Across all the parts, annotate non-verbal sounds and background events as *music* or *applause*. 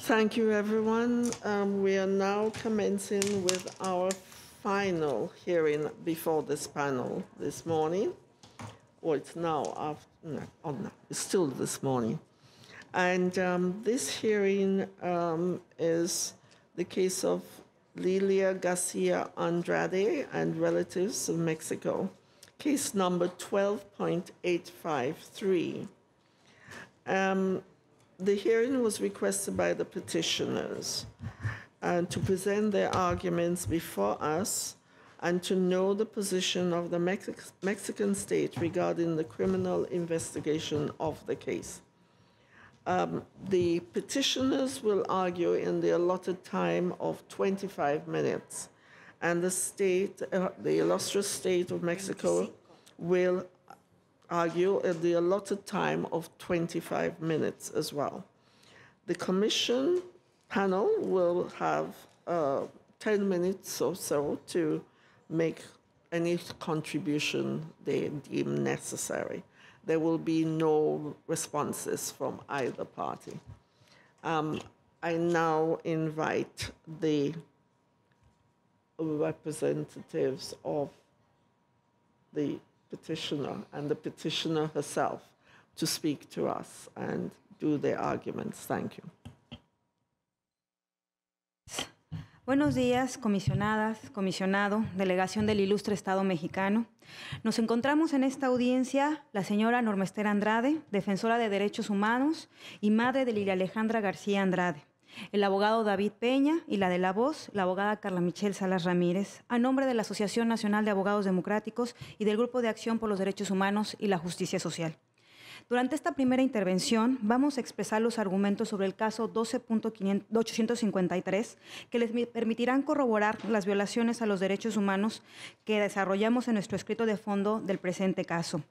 Thank you, everyone. Um, we are now commencing with our final hearing before this panel this morning. Well, it's now after, no, oh no, it's still this morning. And um, this hearing um, is the case of Lilia Garcia Andrade and relatives of Mexico, case number 12.853. Um, the hearing was requested by the petitioners and to present their arguments before us and to know the position of the Mex Mexican state regarding the criminal investigation of the case. Um, the petitioners will argue in the allotted time of 25 minutes, and the state, uh, the illustrious state of Mexico, will argue at the allotted time of 25 minutes as well. The commission panel will have uh, 10 minutes or so to make any contribution they deem necessary. There will be no responses from either party. Um, I now invite the representatives of the petitioner and the petitioner herself to speak to us and do arguments. Thank you. Buenos días, comisionadas, comisionado, delegación del ilustre Estado mexicano. Nos encontramos en esta audiencia la señora Normester Andrade, defensora de derechos humanos y madre de Lilia Alejandra García Andrade el abogado David Peña y la de La Voz, la abogada Carla Michelle Salas Ramírez, a nombre de la Asociación Nacional de Abogados Democráticos y del Grupo de Acción por los Derechos Humanos y la Justicia Social. Durante esta primera intervención vamos a expresar los argumentos sobre el caso 12.853 que les permitirán corroborar las violaciones a los derechos humanos que desarrollamos en nuestro escrito de fondo del presente caso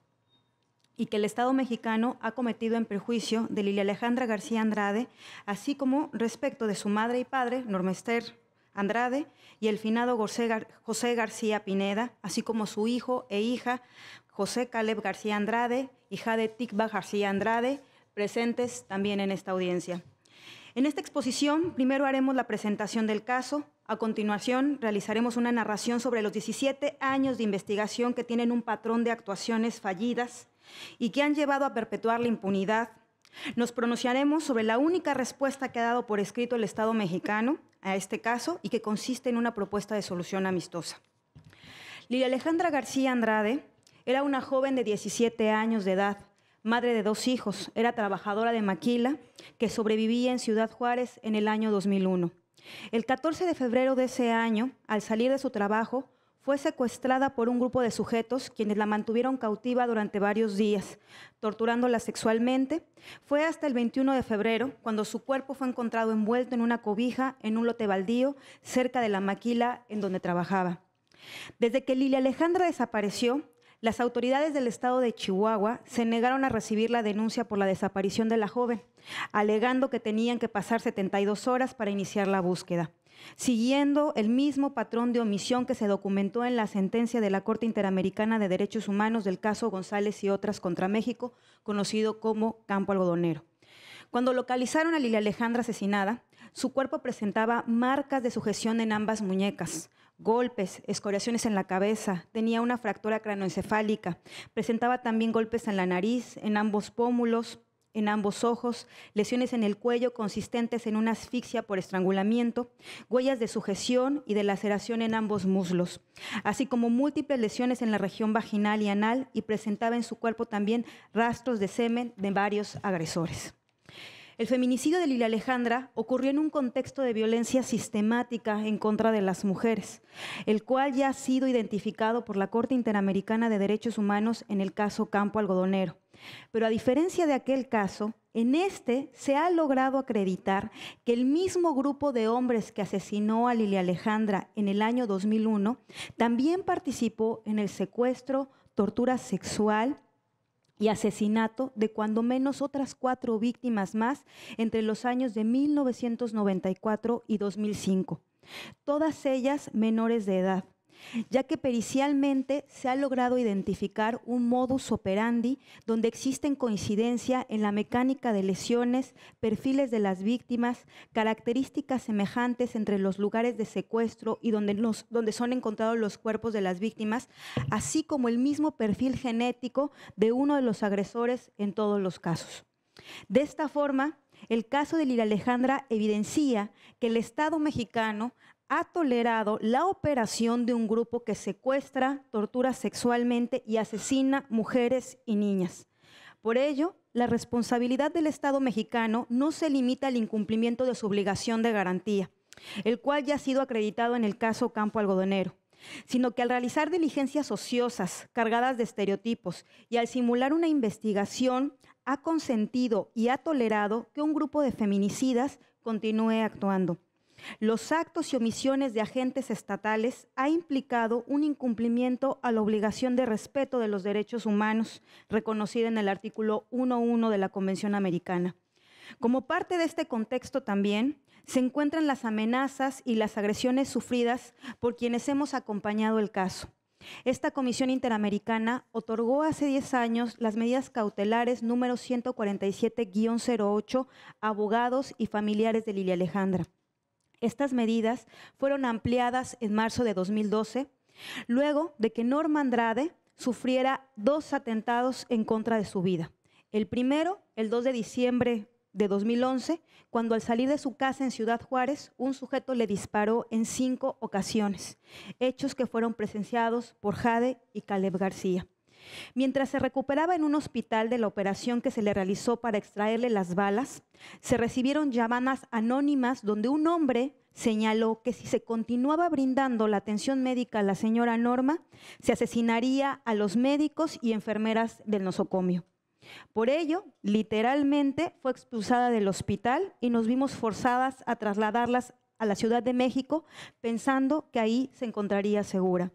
y que el Estado mexicano ha cometido en perjuicio de Lilia Alejandra García Andrade, así como respecto de su madre y padre, Normester Andrade, y el finado José García Pineda, así como su hijo e hija, José Caleb García Andrade, hija de Tikba García Andrade, presentes también en esta audiencia. En esta exposición, primero haremos la presentación del caso, a continuación, realizaremos una narración sobre los 17 años de investigación que tienen un patrón de actuaciones fallidas y que han llevado a perpetuar la impunidad. Nos pronunciaremos sobre la única respuesta que ha dado por escrito el Estado mexicano a este caso y que consiste en una propuesta de solución amistosa. Lilia Alejandra García Andrade era una joven de 17 años de edad, madre de dos hijos, era trabajadora de maquila que sobrevivía en Ciudad Juárez en el año 2001. El 14 de febrero de ese año, al salir de su trabajo, fue secuestrada por un grupo de sujetos quienes la mantuvieron cautiva durante varios días, torturándola sexualmente. Fue hasta el 21 de febrero cuando su cuerpo fue encontrado envuelto en una cobija en un lote baldío cerca de la maquila en donde trabajaba. Desde que Lilia Alejandra desapareció, las autoridades del estado de Chihuahua se negaron a recibir la denuncia por la desaparición de la joven, alegando que tenían que pasar 72 horas para iniciar la búsqueda siguiendo el mismo patrón de omisión que se documentó en la sentencia de la Corte Interamericana de Derechos Humanos del caso González y otras contra México, conocido como Campo Algodonero. Cuando localizaron a Lilia Alejandra asesinada, su cuerpo presentaba marcas de sujeción en ambas muñecas, golpes, escoriaciones en la cabeza, tenía una fractura cranoencefálica, presentaba también golpes en la nariz, en ambos pómulos, en ambos ojos, lesiones en el cuello consistentes en una asfixia por estrangulamiento, huellas de sujeción y de laceración en ambos muslos, así como múltiples lesiones en la región vaginal y anal y presentaba en su cuerpo también rastros de semen de varios agresores. El feminicidio de Lilia Alejandra ocurrió en un contexto de violencia sistemática en contra de las mujeres, el cual ya ha sido identificado por la Corte Interamericana de Derechos Humanos en el caso Campo Algodonero. Pero a diferencia de aquel caso, en este se ha logrado acreditar que el mismo grupo de hombres que asesinó a Lilia Alejandra en el año 2001 también participó en el secuestro, tortura sexual y asesinato de cuando menos otras cuatro víctimas más entre los años de 1994 y 2005, todas ellas menores de edad ya que pericialmente se ha logrado identificar un modus operandi donde existen coincidencia en la mecánica de lesiones, perfiles de las víctimas, características semejantes entre los lugares de secuestro y donde, donde son encontrados los cuerpos de las víctimas, así como el mismo perfil genético de uno de los agresores en todos los casos. De esta forma, el caso de Lila Alejandra evidencia que el Estado mexicano ha tolerado la operación de un grupo que secuestra, tortura sexualmente y asesina mujeres y niñas. Por ello, la responsabilidad del Estado mexicano no se limita al incumplimiento de su obligación de garantía, el cual ya ha sido acreditado en el caso Campo Algodonero sino que al realizar diligencias ociosas, cargadas de estereotipos, y al simular una investigación, ha consentido y ha tolerado que un grupo de feminicidas continúe actuando. Los actos y omisiones de agentes estatales ha implicado un incumplimiento a la obligación de respeto de los derechos humanos reconocida en el artículo 1.1 de la Convención Americana. Como parte de este contexto también se encuentran las amenazas y las agresiones sufridas por quienes hemos acompañado el caso. Esta Comisión Interamericana otorgó hace 10 años las medidas cautelares número 147-08 a abogados y familiares de Lilia Alejandra. Estas medidas fueron ampliadas en marzo de 2012, luego de que Norma Andrade sufriera dos atentados en contra de su vida. El primero, el 2 de diciembre de 2011, cuando al salir de su casa en Ciudad Juárez, un sujeto le disparó en cinco ocasiones, hechos que fueron presenciados por Jade y Caleb García. Mientras se recuperaba en un hospital de la operación que se le realizó para extraerle las balas, se recibieron llamadas anónimas donde un hombre señaló que si se continuaba brindando la atención médica a la señora Norma, se asesinaría a los médicos y enfermeras del nosocomio. Por ello, literalmente fue expulsada del hospital y nos vimos forzadas a trasladarlas a la Ciudad de México pensando que ahí se encontraría segura.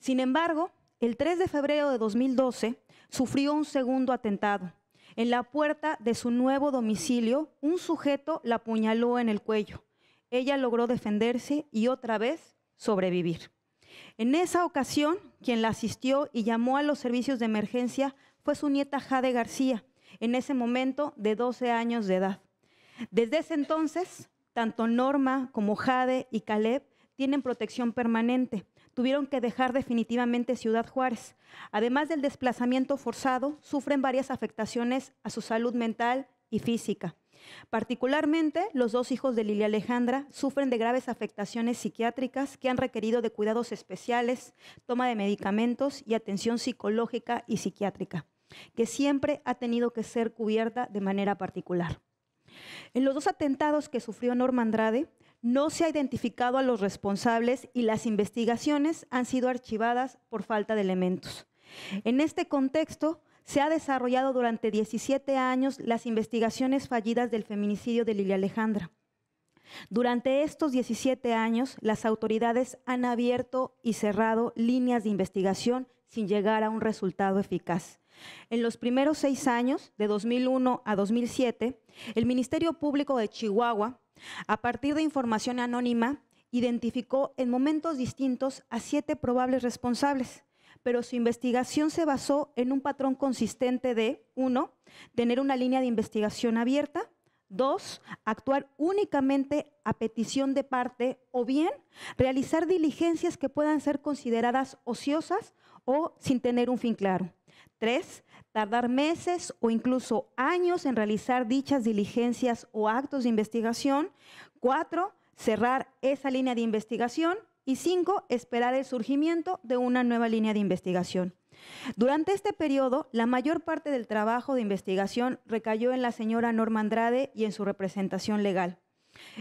Sin embargo, el 3 de febrero de 2012 sufrió un segundo atentado. En la puerta de su nuevo domicilio, un sujeto la apuñaló en el cuello. Ella logró defenderse y otra vez sobrevivir. En esa ocasión, quien la asistió y llamó a los servicios de emergencia fue su nieta Jade García, en ese momento de 12 años de edad. Desde ese entonces, tanto Norma como Jade y Caleb tienen protección permanente, tuvieron que dejar definitivamente Ciudad Juárez. Además del desplazamiento forzado, sufren varias afectaciones a su salud mental y física. Particularmente, los dos hijos de Lilia Alejandra sufren de graves afectaciones psiquiátricas que han requerido de cuidados especiales, toma de medicamentos y atención psicológica y psiquiátrica, que siempre ha tenido que ser cubierta de manera particular. En los dos atentados que sufrió Norma Andrade, no se ha identificado a los responsables y las investigaciones han sido archivadas por falta de elementos. En este contexto, se ha desarrollado durante 17 años las investigaciones fallidas del feminicidio de Lilia Alejandra. Durante estos 17 años, las autoridades han abierto y cerrado líneas de investigación sin llegar a un resultado eficaz. En los primeros seis años, de 2001 a 2007, el Ministerio Público de Chihuahua a partir de información anónima, identificó en momentos distintos a siete probables responsables, pero su investigación se basó en un patrón consistente de, uno, tener una línea de investigación abierta, dos, actuar únicamente a petición de parte o bien realizar diligencias que puedan ser consideradas ociosas o sin tener un fin claro. Tres, tardar meses o incluso años en realizar dichas diligencias o actos de investigación. Cuatro, cerrar esa línea de investigación. Y cinco, esperar el surgimiento de una nueva línea de investigación. Durante este periodo, la mayor parte del trabajo de investigación recayó en la señora Norma Andrade y en su representación legal.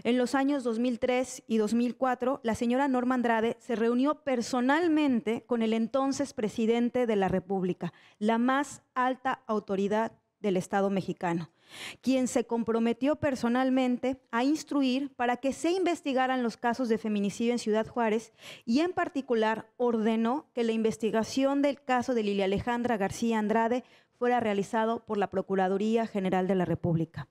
En los años 2003 y 2004, la señora Norma Andrade se reunió personalmente con el entonces presidente de la República, la más alta autoridad del Estado mexicano, quien se comprometió personalmente a instruir para que se investigaran los casos de feminicidio en Ciudad Juárez y en particular ordenó que la investigación del caso de Lilia Alejandra García Andrade fuera realizado por la Procuraduría General de la República.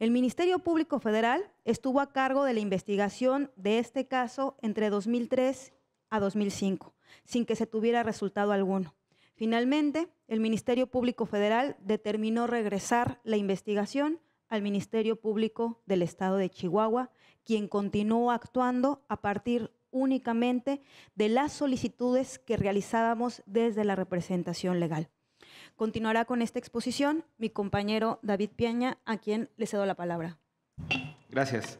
El Ministerio Público Federal estuvo a cargo de la investigación de este caso entre 2003 a 2005, sin que se tuviera resultado alguno. Finalmente, el Ministerio Público Federal determinó regresar la investigación al Ministerio Público del Estado de Chihuahua, quien continuó actuando a partir únicamente de las solicitudes que realizábamos desde la representación legal. Continuará con esta exposición mi compañero David Piaña, a quien le cedo la palabra. Gracias.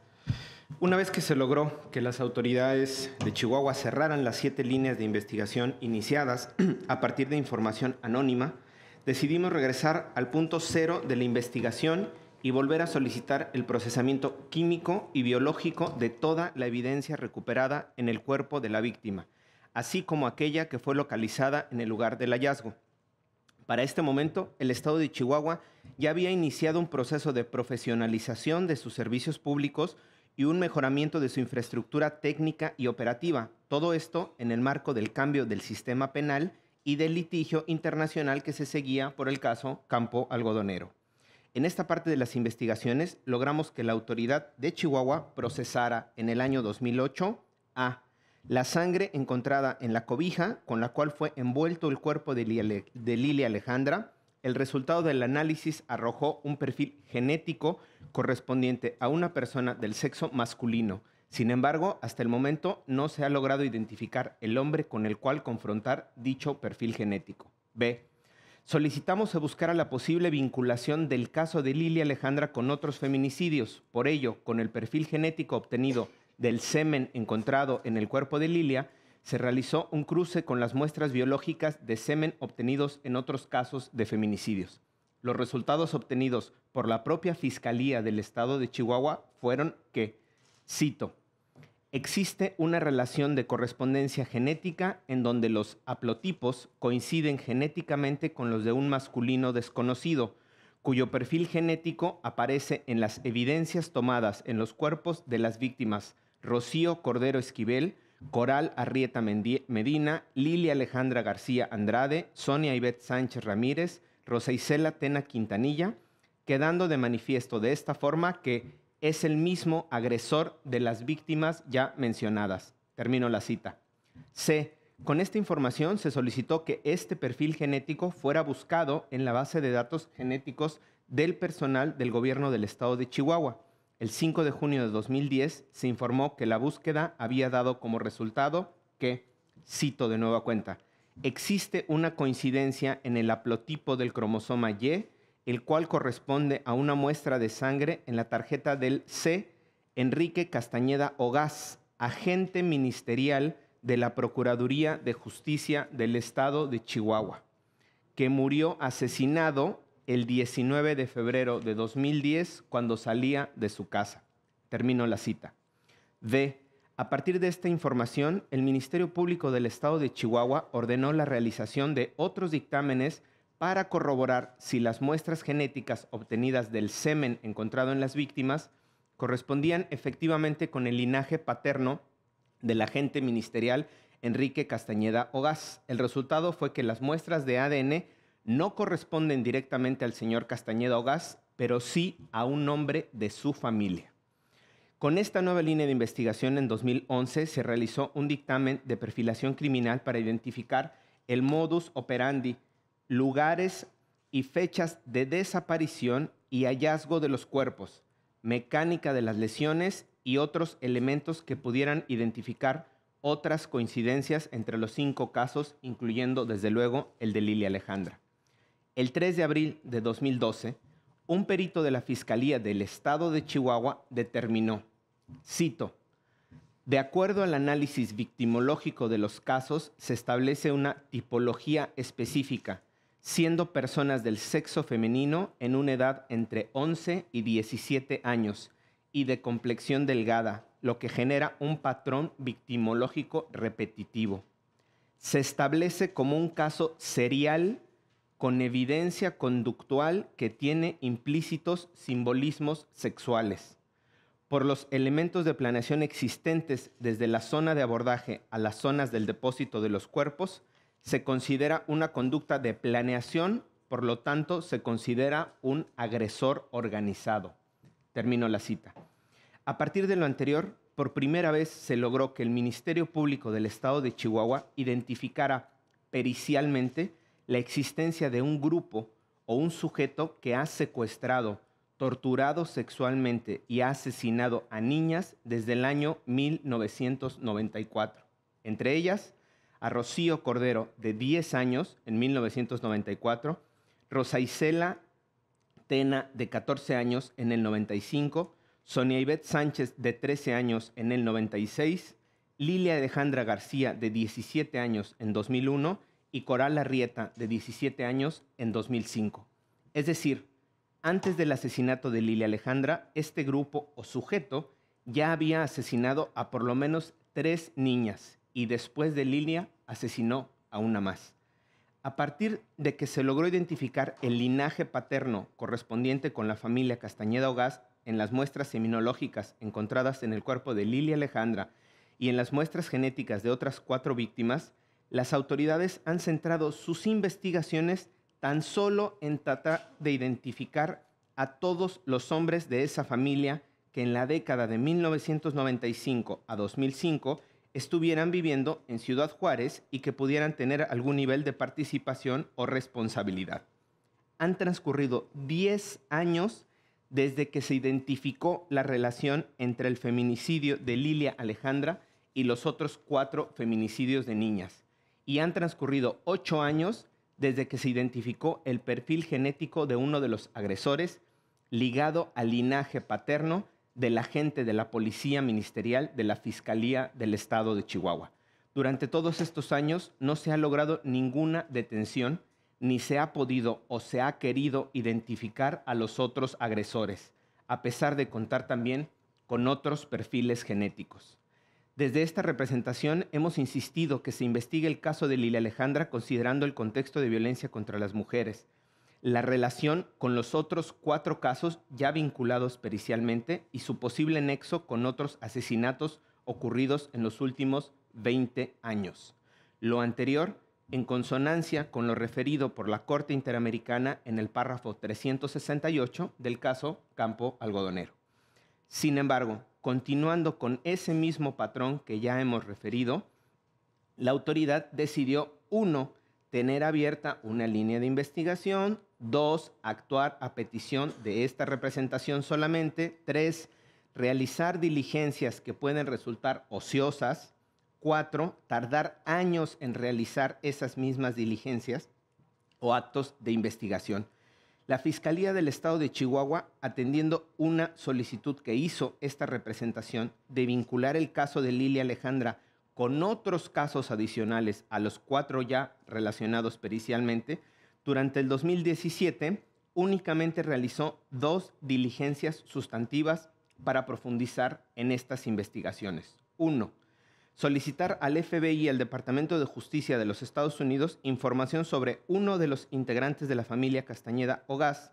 Una vez que se logró que las autoridades de Chihuahua cerraran las siete líneas de investigación iniciadas *clears throat* a partir de información anónima, decidimos regresar al punto cero de la investigación y volver a solicitar el procesamiento químico y biológico de toda la evidencia recuperada en el cuerpo de la víctima, así como aquella que fue localizada en el lugar del hallazgo. Para este momento, el Estado de Chihuahua ya había iniciado un proceso de profesionalización de sus servicios públicos y un mejoramiento de su infraestructura técnica y operativa. Todo esto en el marco del cambio del sistema penal y del litigio internacional que se seguía por el caso Campo Algodonero. En esta parte de las investigaciones logramos que la autoridad de Chihuahua procesara en el año 2008 a la sangre encontrada en la cobija con la cual fue envuelto el cuerpo de, Lilia Alejandra, el resultado del análisis arrojó un perfil genético correspondiente a una persona del sexo masculino. Sin embargo, hasta el momento no se ha logrado identificar el hombre con el cual confrontar dicho perfil genético. B. Solicitamos se buscara la posible vinculación del caso de Lilia Alejandra con otros feminicidios. Por ello, con el perfil genético obtenido del semen encontrado en el cuerpo de Lilia, se realizó un cruce con las muestras biológicas de semen obtenidos en otros casos de feminicidios. Los resultados obtenidos por la propia Fiscalía del Estado de Chihuahua fueron que, cito, existe una relación de correspondencia genética en donde los haplotipos coinciden genéticamente con los de un masculino desconocido, cuyo perfil genético aparece en las evidencias tomadas en los cuerpos de las víctimas Rocío Cordero Esquivel, Coral Arrieta Medina, Lilia Alejandra García Andrade, Sonia Ivette Sánchez Ramírez, Rosa Isela Tena Quintanilla, quedando de manifiesto de esta forma que es el mismo agresor de las víctimas ya mencionadas. Termino la cita. C. Con esta información se solicitó que este perfil genético fuera buscado en la base de datos genéticos del personal del gobierno del estado de Chihuahua el 5 de junio de 2010 se informó que la búsqueda había dado como resultado que, cito de nueva cuenta, existe una coincidencia en el haplotipo del cromosoma Y, el cual corresponde a una muestra de sangre en la tarjeta del C. Enrique Castañeda Ogaz, agente ministerial de la Procuraduría de Justicia del Estado de Chihuahua, que murió asesinado el 19 de febrero de 2010 cuando salía de su casa. Termino la cita. D. A partir de esta información, el Ministerio Público del Estado de Chihuahua ordenó la realización de otros dictámenes para corroborar si las muestras genéticas obtenidas del semen encontrado en las víctimas correspondían efectivamente con el linaje paterno del agente ministerial Enrique Castañeda Ogas. El resultado fue que las muestras de ADN no corresponden directamente al señor Castañeda Ogas, pero sí a un nombre de su familia. Con esta nueva línea de investigación en 2011 se realizó un dictamen de perfilación criminal para identificar el modus operandi, lugares y fechas de desaparición y hallazgo de los cuerpos, mecánica de las lesiones y otros elementos que pudieran identificar otras coincidencias entre los cinco casos, incluyendo desde luego el de Lilia Alejandra. El 3 de abril de 2012, un perito de la Fiscalía del Estado de Chihuahua determinó, cito, de acuerdo al análisis victimológico de los casos, se establece una tipología específica, siendo personas del sexo femenino en una edad entre 11 y 17 años y de complexión delgada, lo que genera un patrón victimológico repetitivo. Se establece como un caso serial con evidencia conductual que tiene implícitos simbolismos sexuales. Por los elementos de planeación existentes desde la zona de abordaje a las zonas del depósito de los cuerpos, se considera una conducta de planeación, por lo tanto se considera un agresor organizado. Termino la cita. A partir de lo anterior, por primera vez se logró que el Ministerio Público del Estado de Chihuahua identificara pericialmente la existencia de un grupo o un sujeto que ha secuestrado, torturado sexualmente y ha asesinado a niñas desde el año 1994. Entre ellas, a Rocío Cordero, de 10 años, en 1994, Rosa Isela Tena, de 14 años, en el 95, Sonia Ivette Sánchez, de 13 años, en el 96, Lilia Alejandra García, de 17 años, en 2001, y Coral Arrieta, de 17 años, en 2005. Es decir, antes del asesinato de Lilia Alejandra, este grupo o sujeto ya había asesinado a por lo menos tres niñas y después de Lilia asesinó a una más. A partir de que se logró identificar el linaje paterno correspondiente con la familia Castañeda Ogas... en las muestras seminológicas encontradas en el cuerpo de Lilia Alejandra y en las muestras genéticas de otras cuatro víctimas, las autoridades han centrado sus investigaciones tan solo en tratar de identificar a todos los hombres de esa familia que en la década de 1995 a 2005 estuvieran viviendo en Ciudad Juárez y que pudieran tener algún nivel de participación o responsabilidad. Han transcurrido 10 años desde que se identificó la relación entre el feminicidio de Lilia Alejandra y los otros cuatro feminicidios de niñas y han transcurrido ocho años desde que se identificó el perfil genético de uno de los agresores ligado al linaje paterno del agente de la Policía Ministerial de la Fiscalía del Estado de Chihuahua. Durante todos estos años no se ha logrado ninguna detención, ni se ha podido o se ha querido identificar a los otros agresores, a pesar de contar también con otros perfiles genéticos. Desde esta representación hemos insistido que se investigue el caso de Lilia Alejandra considerando el contexto de violencia contra las mujeres, la relación con los otros cuatro casos ya vinculados pericialmente y su posible nexo con otros asesinatos ocurridos en los últimos 20 años. Lo anterior en consonancia con lo referido por la Corte Interamericana en el párrafo 368 del caso Campo Algodonero. Sin embargo, Continuando con ese mismo patrón que ya hemos referido, la autoridad decidió, uno, tener abierta una línea de investigación, dos, actuar a petición de esta representación solamente, tres, realizar diligencias que pueden resultar ociosas, cuatro, tardar años en realizar esas mismas diligencias o actos de investigación la Fiscalía del Estado de Chihuahua, atendiendo una solicitud que hizo esta representación de vincular el caso de Lilia Alejandra con otros casos adicionales a los cuatro ya relacionados pericialmente, durante el 2017 únicamente realizó dos diligencias sustantivas para profundizar en estas investigaciones. Uno, solicitar al FBI y al Departamento de Justicia de los Estados Unidos información sobre uno de los integrantes de la familia Castañeda Ogas,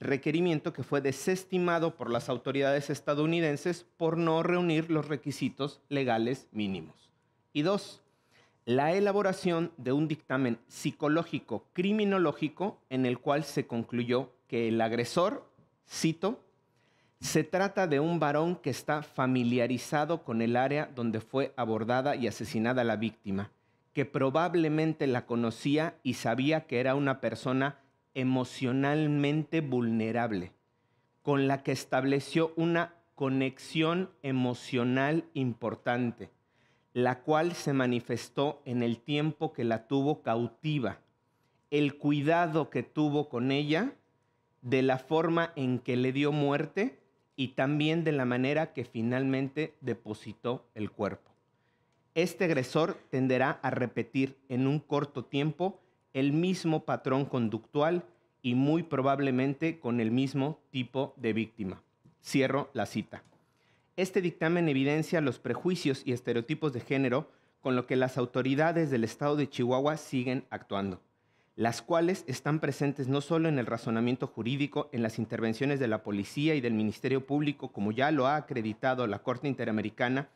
requerimiento que fue desestimado por las autoridades estadounidenses por no reunir los requisitos legales mínimos. Y dos, la elaboración de un dictamen psicológico criminológico en el cual se concluyó que el agresor, cito, se trata de un varón que está familiarizado con el área donde fue abordada y asesinada la víctima, que probablemente la conocía y sabía que era una persona emocionalmente vulnerable, con la que estableció una conexión emocional importante, la cual se manifestó en el tiempo que la tuvo cautiva, el cuidado que tuvo con ella, de la forma en que le dio muerte y también de la manera que finalmente depositó el cuerpo. Este agresor tenderá a repetir en un corto tiempo el mismo patrón conductual y muy probablemente con el mismo tipo de víctima. Cierro la cita. Este dictamen evidencia los prejuicios y estereotipos de género con lo que las autoridades del estado de Chihuahua siguen actuando las cuales están presentes no solo en el razonamiento jurídico, en las intervenciones de la policía y del Ministerio Público, como ya lo ha acreditado la Corte Interamericana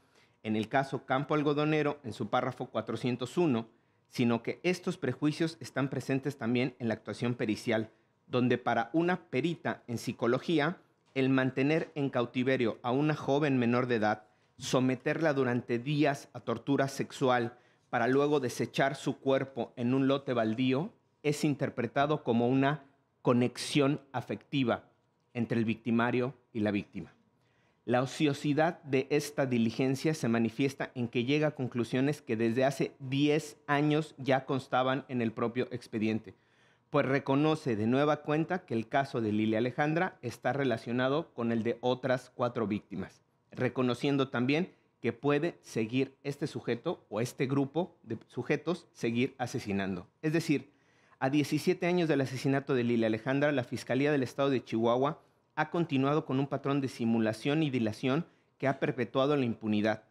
en el caso Campo Algodonero, en su párrafo 401, sino que estos prejuicios están presentes también en la actuación pericial, donde para una perita en psicología, el mantener en cautiverio a una joven menor de edad, someterla durante días a tortura sexual, para luego desechar su cuerpo en un lote baldío, es interpretado como una conexión afectiva entre el victimario y la víctima. La ociosidad de esta diligencia se manifiesta en que llega a conclusiones que desde hace 10 años ya constaban en el propio expediente, pues reconoce de nueva cuenta que el caso de Lilia Alejandra está relacionado con el de otras cuatro víctimas, reconociendo también que puede seguir este sujeto o este grupo de sujetos seguir asesinando. Es decir, a 17 años del asesinato de Lili Alejandra, la Fiscalía del Estado de Chihuahua ha continuado con un patrón de simulación y dilación que ha perpetuado la impunidad,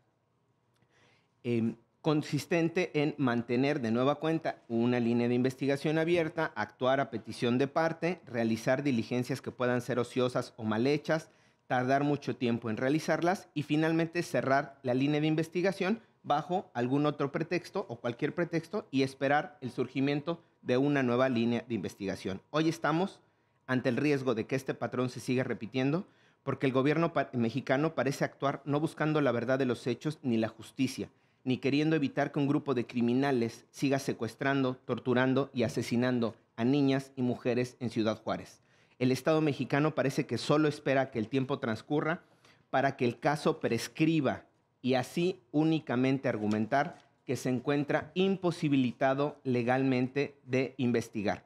em, consistente en mantener de nueva cuenta una línea de investigación abierta, actuar a petición de parte, realizar diligencias que puedan ser ociosas o mal hechas, tardar mucho tiempo en realizarlas y finalmente cerrar la línea de investigación bajo algún otro pretexto o cualquier pretexto y esperar el surgimiento de de una nueva línea de investigación. Hoy estamos ante el riesgo de que este patrón se siga repitiendo porque el gobierno mexicano parece actuar no buscando la verdad de los hechos ni la justicia, ni queriendo evitar que un grupo de criminales siga secuestrando, torturando y asesinando a niñas y mujeres en Ciudad Juárez. El Estado mexicano parece que solo espera que el tiempo transcurra para que el caso prescriba y así únicamente argumentar que se encuentra imposibilitado legalmente de investigar.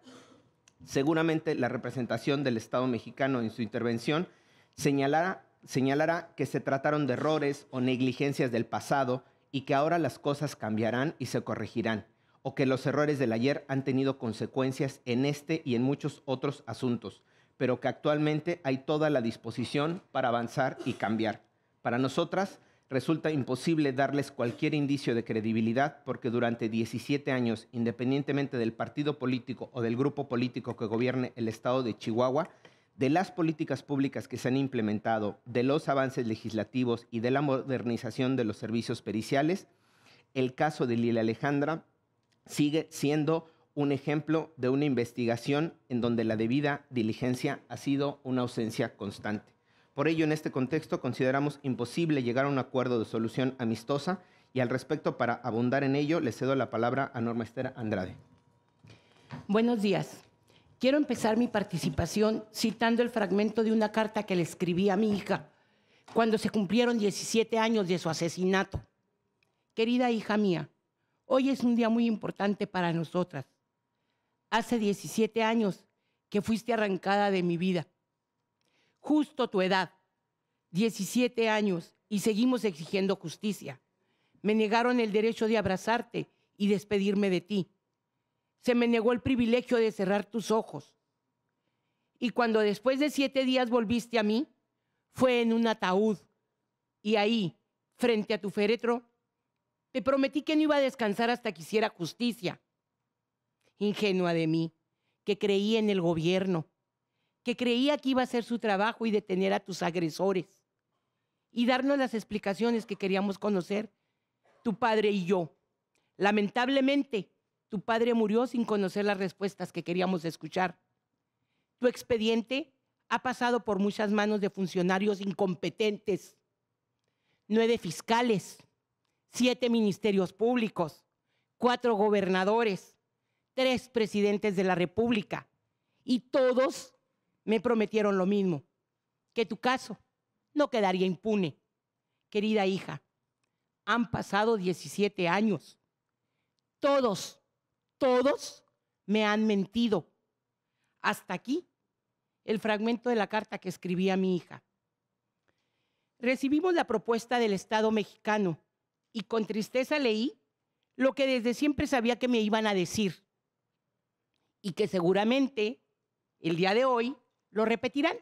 Seguramente la representación del Estado mexicano en su intervención señalará, señalará que se trataron de errores o negligencias del pasado y que ahora las cosas cambiarán y se corregirán, o que los errores del ayer han tenido consecuencias en este y en muchos otros asuntos, pero que actualmente hay toda la disposición para avanzar y cambiar. Para nosotras, resulta imposible darles cualquier indicio de credibilidad porque durante 17 años, independientemente del partido político o del grupo político que gobierne el estado de Chihuahua, de las políticas públicas que se han implementado, de los avances legislativos y de la modernización de los servicios periciales, el caso de Lila Alejandra sigue siendo un ejemplo de una investigación en donde la debida diligencia ha sido una ausencia constante. Por ello, en este contexto, consideramos imposible llegar a un acuerdo de solución amistosa y al respecto, para abundar en ello, le cedo la palabra a Norma Estera Andrade. Buenos días. Quiero empezar mi participación citando el fragmento de una carta que le escribí a mi hija cuando se cumplieron 17 años de su asesinato. Querida hija mía, hoy es un día muy importante para nosotras. Hace 17 años que fuiste arrancada de mi vida justo tu edad, 17 años, y seguimos exigiendo justicia. Me negaron el derecho de abrazarte y despedirme de ti. Se me negó el privilegio de cerrar tus ojos. Y cuando después de siete días volviste a mí, fue en un ataúd. Y ahí, frente a tu féretro, te prometí que no iba a descansar hasta que hiciera justicia. Ingenua de mí, que creí en el gobierno, que creía que iba a ser su trabajo y detener a tus agresores y darnos las explicaciones que queríamos conocer, tu padre y yo. Lamentablemente, tu padre murió sin conocer las respuestas que queríamos escuchar. Tu expediente ha pasado por muchas manos de funcionarios incompetentes, nueve fiscales, siete ministerios públicos, cuatro gobernadores, tres presidentes de la República, y todos me prometieron lo mismo, que tu caso no quedaría impune. Querida hija, han pasado 17 años. Todos, todos me han mentido. Hasta aquí el fragmento de la carta que escribí a mi hija. Recibimos la propuesta del Estado mexicano y con tristeza leí lo que desde siempre sabía que me iban a decir y que seguramente el día de hoy lo repetirán,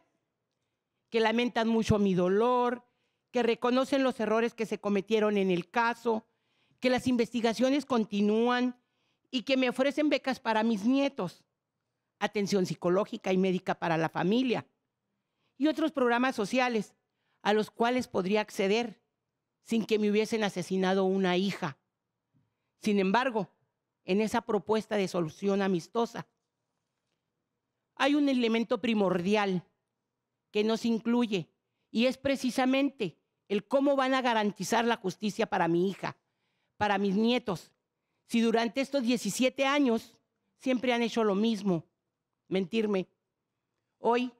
que lamentan mucho mi dolor, que reconocen los errores que se cometieron en el caso, que las investigaciones continúan y que me ofrecen becas para mis nietos, atención psicológica y médica para la familia y otros programas sociales a los cuales podría acceder sin que me hubiesen asesinado una hija. Sin embargo, en esa propuesta de solución amistosa, hay un elemento primordial que nos incluye y es precisamente el cómo van a garantizar la justicia para mi hija, para mis nietos, si durante estos 17 años siempre han hecho lo mismo, mentirme. Hoy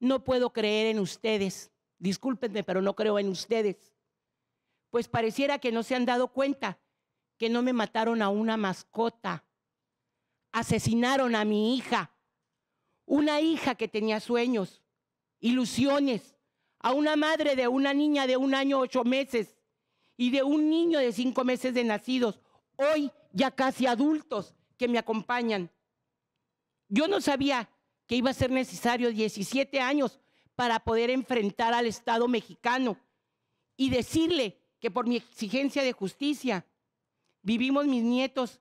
no puedo creer en ustedes, discúlpenme, pero no creo en ustedes, pues pareciera que no se han dado cuenta que no me mataron a una mascota, asesinaron a mi hija una hija que tenía sueños, ilusiones, a una madre de una niña de un año ocho meses y de un niño de cinco meses de nacidos, hoy ya casi adultos que me acompañan. Yo no sabía que iba a ser necesario 17 años para poder enfrentar al Estado mexicano y decirle que por mi exigencia de justicia vivimos mis nietos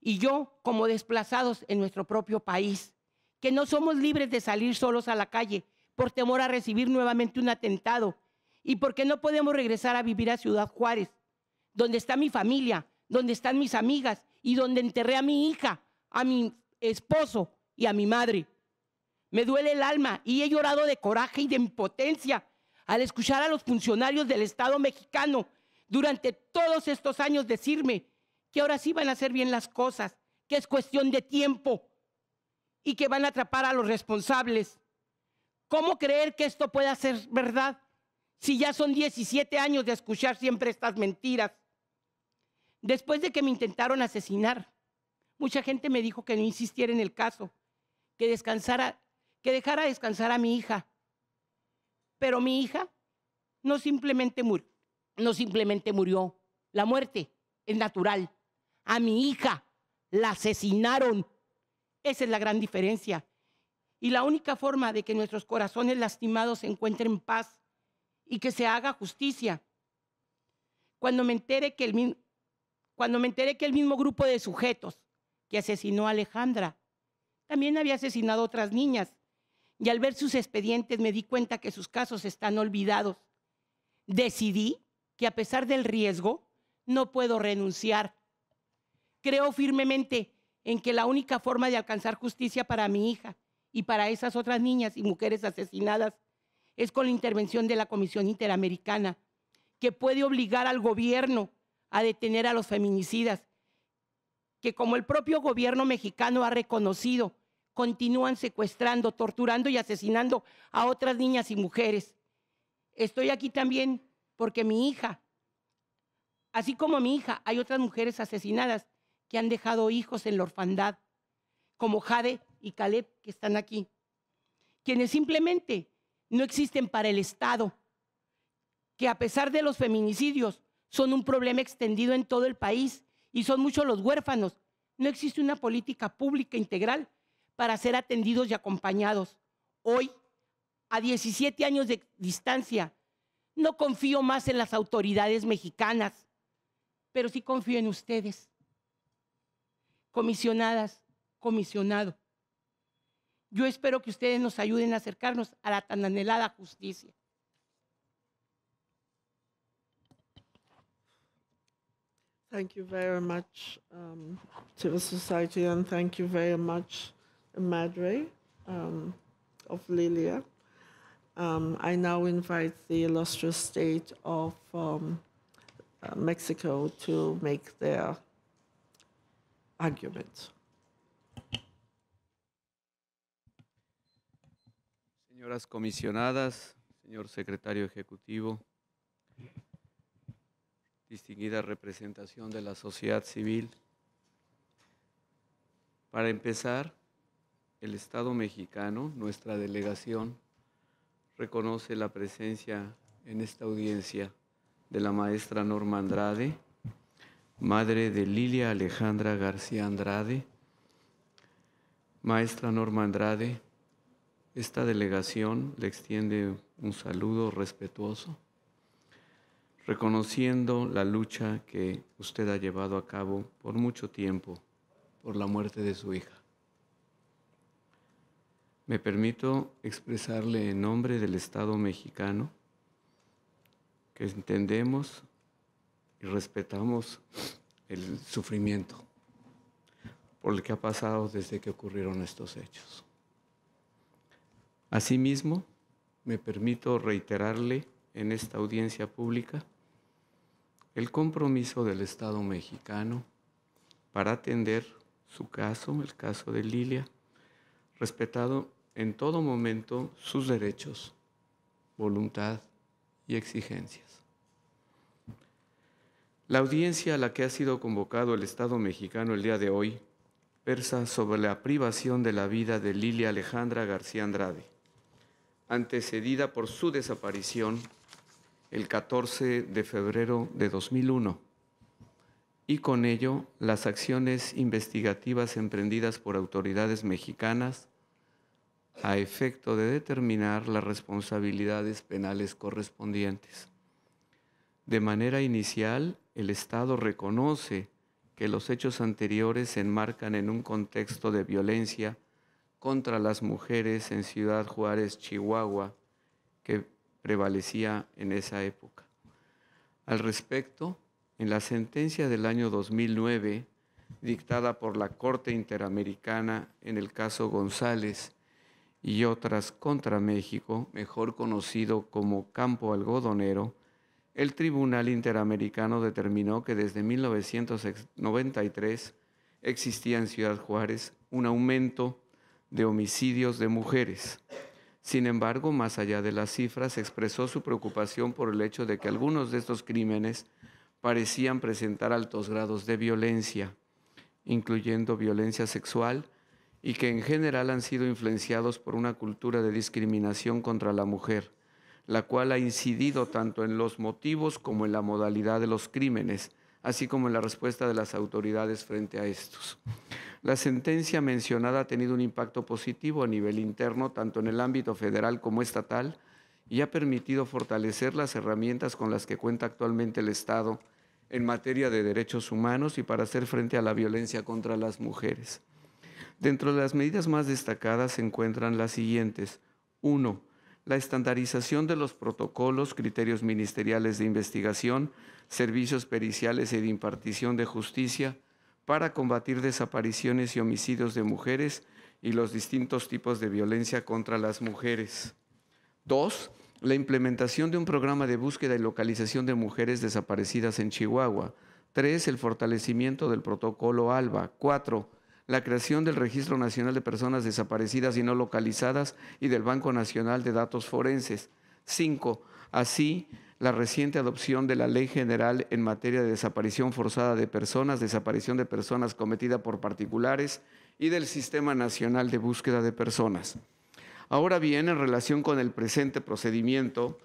y yo como desplazados en nuestro propio país que no somos libres de salir solos a la calle por temor a recibir nuevamente un atentado y porque no podemos regresar a vivir a Ciudad Juárez, donde está mi familia, donde están mis amigas y donde enterré a mi hija, a mi esposo y a mi madre. Me duele el alma y he llorado de coraje y de impotencia al escuchar a los funcionarios del Estado mexicano durante todos estos años decirme que ahora sí van a hacer bien las cosas, que es cuestión de tiempo y que van a atrapar a los responsables. ¿Cómo creer que esto pueda ser verdad si ya son 17 años de escuchar siempre estas mentiras? Después de que me intentaron asesinar, mucha gente me dijo que no insistiera en el caso, que descansara, que dejara descansar a mi hija. Pero mi hija no simplemente murió, no simplemente murió. La muerte es natural. A mi hija la asesinaron esa es la gran diferencia. Y la única forma de que nuestros corazones lastimados se encuentren paz y que se haga justicia. Cuando me enteré que el, cuando me enteré que el mismo grupo de sujetos que asesinó a Alejandra también había asesinado a otras niñas, y al ver sus expedientes me di cuenta que sus casos están olvidados. Decidí que a pesar del riesgo, no puedo renunciar. Creo firmemente en que la única forma de alcanzar justicia para mi hija y para esas otras niñas y mujeres asesinadas es con la intervención de la Comisión Interamericana, que puede obligar al gobierno a detener a los feminicidas, que como el propio gobierno mexicano ha reconocido, continúan secuestrando, torturando y asesinando a otras niñas y mujeres. Estoy aquí también porque mi hija, así como mi hija, hay otras mujeres asesinadas que han dejado hijos en la orfandad, como Jade y Caleb, que están aquí, quienes simplemente no existen para el Estado, que a pesar de los feminicidios son un problema extendido en todo el país y son muchos los huérfanos. No existe una política pública integral para ser atendidos y acompañados. Hoy, a 17 años de distancia, no confío más en las autoridades mexicanas, pero sí confío en ustedes. comisionadas, comisionado. Yo espero que ustedes nos ayuden a acercarnos a la tan anhelada justicia. Thank you very much, um, Civil Society, and thank you very much, Madre um, of Lilia. Um, I now invite the illustrious state of um, uh, Mexico to make their Señoras comisionadas, señor secretario ejecutivo, distinguida representación de la sociedad civil, para empezar, el Estado mexicano, nuestra delegación, reconoce la presencia en esta audiencia de la maestra Norma Andrade, madre de Lilia Alejandra García Andrade, maestra Norma Andrade, esta delegación le extiende un saludo respetuoso, reconociendo la lucha que usted ha llevado a cabo por mucho tiempo por la muerte de su hija. Me permito expresarle en nombre del Estado mexicano que entendemos y respetamos el sufrimiento por el que ha pasado desde que ocurrieron estos hechos. Asimismo, me permito reiterarle en esta audiencia pública el compromiso del Estado mexicano para atender su caso, el caso de Lilia, respetado en todo momento sus derechos, voluntad y exigencias. La audiencia a la que ha sido convocado el Estado mexicano el día de hoy versa sobre la privación de la vida de Lilia Alejandra García Andrade, antecedida por su desaparición el 14 de febrero de 2001, y con ello las acciones investigativas emprendidas por autoridades mexicanas a efecto de determinar las responsabilidades penales correspondientes. De manera inicial, el Estado reconoce que los hechos anteriores se enmarcan en un contexto de violencia contra las mujeres en Ciudad Juárez, Chihuahua, que prevalecía en esa época. Al respecto, en la sentencia del año 2009, dictada por la Corte Interamericana en el caso González y otras contra México, mejor conocido como Campo Algodonero, el Tribunal Interamericano determinó que desde 1993 existía en Ciudad Juárez un aumento de homicidios de mujeres. Sin embargo, más allá de las cifras, expresó su preocupación por el hecho de que algunos de estos crímenes parecían presentar altos grados de violencia, incluyendo violencia sexual, y que en general han sido influenciados por una cultura de discriminación contra la mujer la cual ha incidido tanto en los motivos como en la modalidad de los crímenes, así como en la respuesta de las autoridades frente a estos. La sentencia mencionada ha tenido un impacto positivo a nivel interno, tanto en el ámbito federal como estatal, y ha permitido fortalecer las herramientas con las que cuenta actualmente el Estado en materia de derechos humanos y para hacer frente a la violencia contra las mujeres. Dentro de las medidas más destacadas se encuentran las siguientes. Uno la estandarización de los protocolos, criterios ministeriales de investigación, servicios periciales y de impartición de justicia para combatir desapariciones y homicidios de mujeres y los distintos tipos de violencia contra las mujeres. Dos, la implementación de un programa de búsqueda y localización de mujeres desaparecidas en Chihuahua. Tres, el fortalecimiento del protocolo ALBA. Cuatro, la creación del Registro Nacional de Personas Desaparecidas y No Localizadas y del Banco Nacional de Datos Forenses. 5. Así, la reciente adopción de la Ley General en materia de desaparición forzada de personas, desaparición de personas cometida por particulares y del Sistema Nacional de Búsqueda de Personas. Ahora bien, en relación con el presente procedimiento,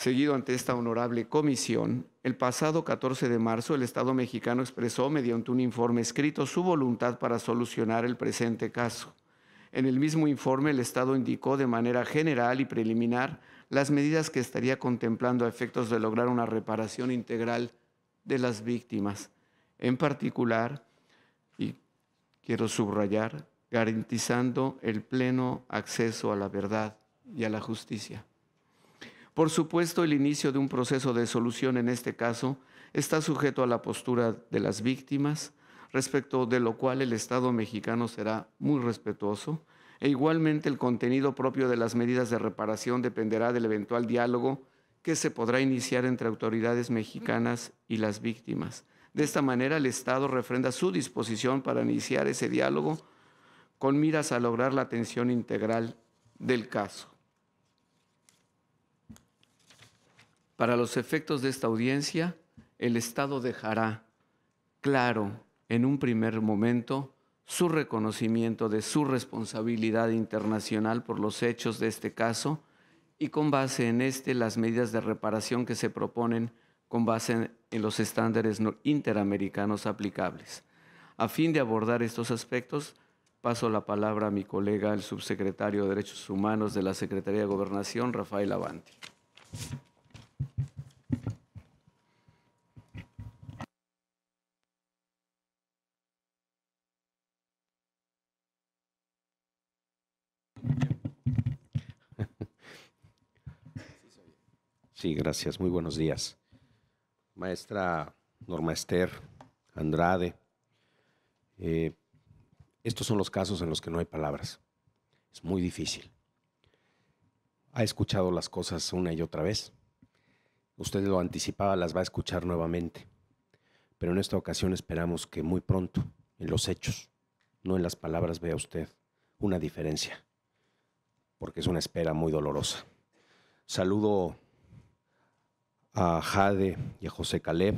Seguido ante esta honorable comisión, el pasado 14 de marzo el Estado mexicano expresó mediante un informe escrito su voluntad para solucionar el presente caso. En el mismo informe el Estado indicó de manera general y preliminar las medidas que estaría contemplando a efectos de lograr una reparación integral de las víctimas. En particular, y quiero subrayar, garantizando el pleno acceso a la verdad y a la justicia. Por supuesto, el inicio de un proceso de solución en este caso está sujeto a la postura de las víctimas, respecto de lo cual el Estado mexicano será muy respetuoso, e igualmente el contenido propio de las medidas de reparación dependerá del eventual diálogo que se podrá iniciar entre autoridades mexicanas y las víctimas. De esta manera, el Estado refrenda su disposición para iniciar ese diálogo con miras a lograr la atención integral del caso. Para los efectos de esta audiencia, el Estado dejará claro en un primer momento su reconocimiento de su responsabilidad internacional por los hechos de este caso y con base en este las medidas de reparación que se proponen con base en los estándares interamericanos aplicables. A fin de abordar estos aspectos, paso la palabra a mi colega, el subsecretario de Derechos Humanos de la Secretaría de Gobernación, Rafael Avanti. Sí, gracias. Muy buenos días. Maestra Norma Esther Andrade, eh, estos son los casos en los que no hay palabras. Es muy difícil. Ha escuchado las cosas una y otra vez. Usted lo anticipaba, las va a escuchar nuevamente. Pero en esta ocasión esperamos que muy pronto, en los hechos, no en las palabras, vea usted una diferencia, porque es una espera muy dolorosa. Saludo a Jade y a José Caleb,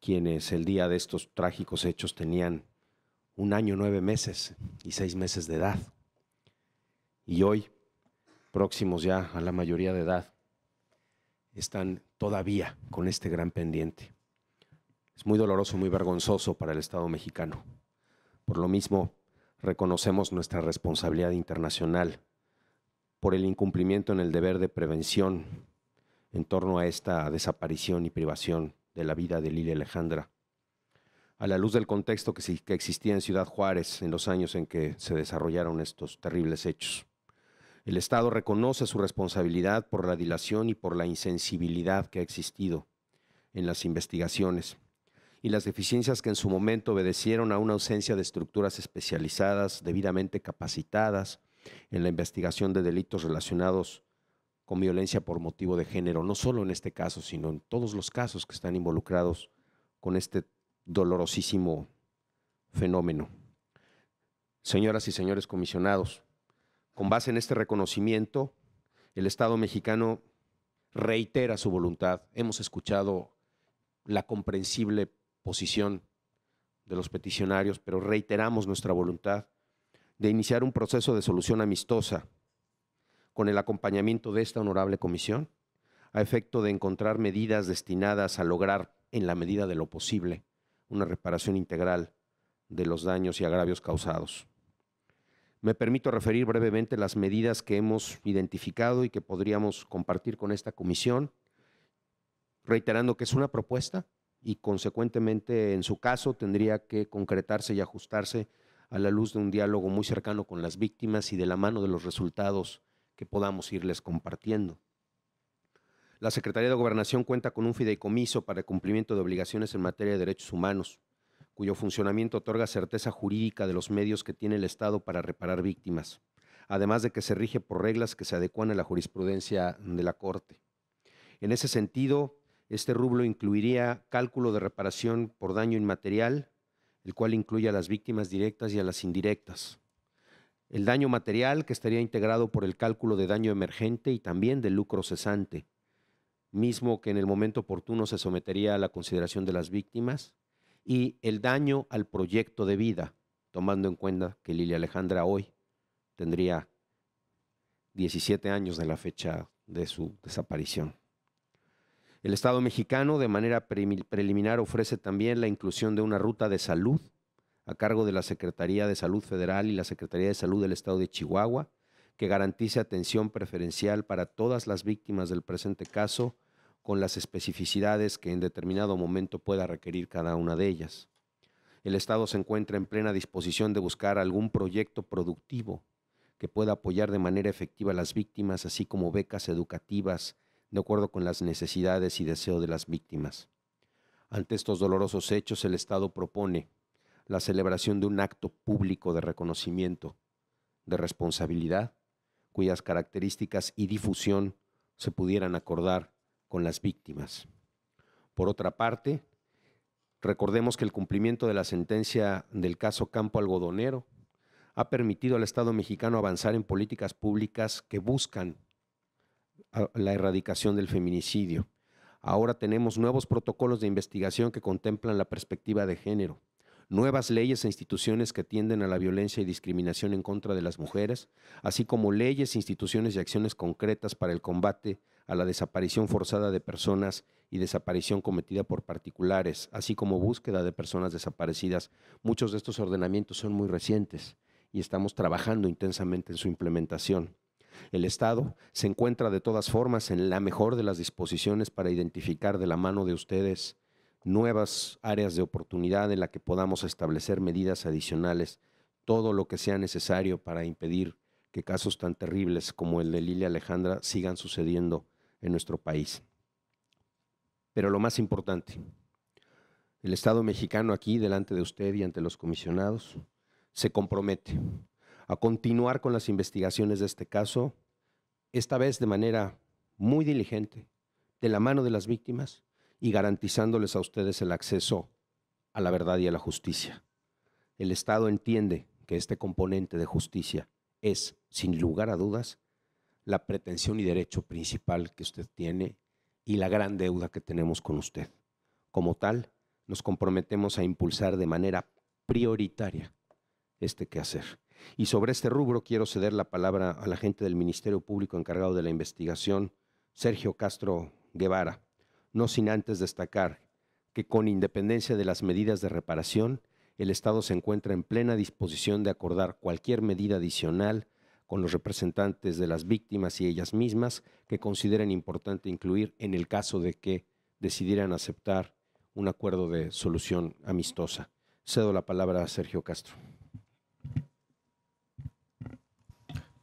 quienes el día de estos trágicos hechos tenían un año, nueve meses y seis meses de edad. Y hoy, próximos ya a la mayoría de edad, están todavía con este gran pendiente. Es muy doloroso, muy vergonzoso para el Estado mexicano. Por lo mismo, reconocemos nuestra responsabilidad internacional por el incumplimiento en el deber de prevención en torno a esta desaparición y privación de la vida de Lili Alejandra. A la luz del contexto que existía en Ciudad Juárez en los años en que se desarrollaron estos terribles hechos. El Estado reconoce su responsabilidad por la dilación y por la insensibilidad que ha existido en las investigaciones y las deficiencias que en su momento obedecieron a una ausencia de estructuras especializadas debidamente capacitadas en la investigación de delitos relacionados con violencia por motivo de género, no solo en este caso, sino en todos los casos que están involucrados con este dolorosísimo fenómeno. Señoras y señores comisionados, con base en este reconocimiento, el Estado mexicano reitera su voluntad. Hemos escuchado la comprensible posición de los peticionarios, pero reiteramos nuestra voluntad de iniciar un proceso de solución amistosa con el acompañamiento de esta honorable comisión, a efecto de encontrar medidas destinadas a lograr, en la medida de lo posible, una reparación integral de los daños y agravios causados. Me permito referir brevemente las medidas que hemos identificado y que podríamos compartir con esta comisión, reiterando que es una propuesta y consecuentemente en su caso tendría que concretarse y ajustarse a la luz de un diálogo muy cercano con las víctimas y de la mano de los resultados que podamos irles compartiendo. La Secretaría de Gobernación cuenta con un fideicomiso para el cumplimiento de obligaciones en materia de derechos humanos cuyo funcionamiento otorga certeza jurídica de los medios que tiene el Estado para reparar víctimas, además de que se rige por reglas que se adecuan a la jurisprudencia de la Corte. En ese sentido, este rublo incluiría cálculo de reparación por daño inmaterial, el cual incluye a las víctimas directas y a las indirectas. El daño material, que estaría integrado por el cálculo de daño emergente y también del lucro cesante, mismo que en el momento oportuno se sometería a la consideración de las víctimas, y el daño al proyecto de vida, tomando en cuenta que Lilia Alejandra hoy tendría 17 años de la fecha de su desaparición. El Estado mexicano, de manera preliminar, ofrece también la inclusión de una ruta de salud a cargo de la Secretaría de Salud Federal y la Secretaría de Salud del Estado de Chihuahua, que garantice atención preferencial para todas las víctimas del presente caso con las especificidades que en determinado momento pueda requerir cada una de ellas. El Estado se encuentra en plena disposición de buscar algún proyecto productivo que pueda apoyar de manera efectiva a las víctimas, así como becas educativas, de acuerdo con las necesidades y deseos de las víctimas. Ante estos dolorosos hechos, el Estado propone la celebración de un acto público de reconocimiento, de responsabilidad, cuyas características y difusión se pudieran acordar con las víctimas. Por otra parte, recordemos que el cumplimiento de la sentencia del caso Campo Algodonero ha permitido al Estado mexicano avanzar en políticas públicas que buscan la erradicación del feminicidio. Ahora tenemos nuevos protocolos de investigación que contemplan la perspectiva de género, nuevas leyes e instituciones que atienden a la violencia y discriminación en contra de las mujeres, así como leyes, instituciones y acciones concretas para el combate a la desaparición forzada de personas y desaparición cometida por particulares, así como búsqueda de personas desaparecidas. Muchos de estos ordenamientos son muy recientes y estamos trabajando intensamente en su implementación. El Estado se encuentra de todas formas en la mejor de las disposiciones para identificar de la mano de ustedes nuevas áreas de oportunidad en la que podamos establecer medidas adicionales, todo lo que sea necesario para impedir que casos tan terribles como el de Lilia Alejandra sigan sucediendo en nuestro país. Pero lo más importante, el Estado mexicano aquí, delante de usted y ante los comisionados, se compromete a continuar con las investigaciones de este caso, esta vez de manera muy diligente, de la mano de las víctimas y garantizándoles a ustedes el acceso a la verdad y a la justicia. El Estado entiende que este componente de justicia es, sin lugar a dudas, la pretensión y derecho principal que usted tiene y la gran deuda que tenemos con usted. Como tal, nos comprometemos a impulsar de manera prioritaria este quehacer. Y sobre este rubro quiero ceder la palabra a la gente del Ministerio Público encargado de la investigación, Sergio Castro Guevara, no sin antes destacar que con independencia de las medidas de reparación, el Estado se encuentra en plena disposición de acordar cualquier medida adicional con los representantes de las víctimas y ellas mismas que consideran importante incluir en el caso de que decidieran aceptar un acuerdo de solución amistosa. Cedo la palabra a Sergio Castro.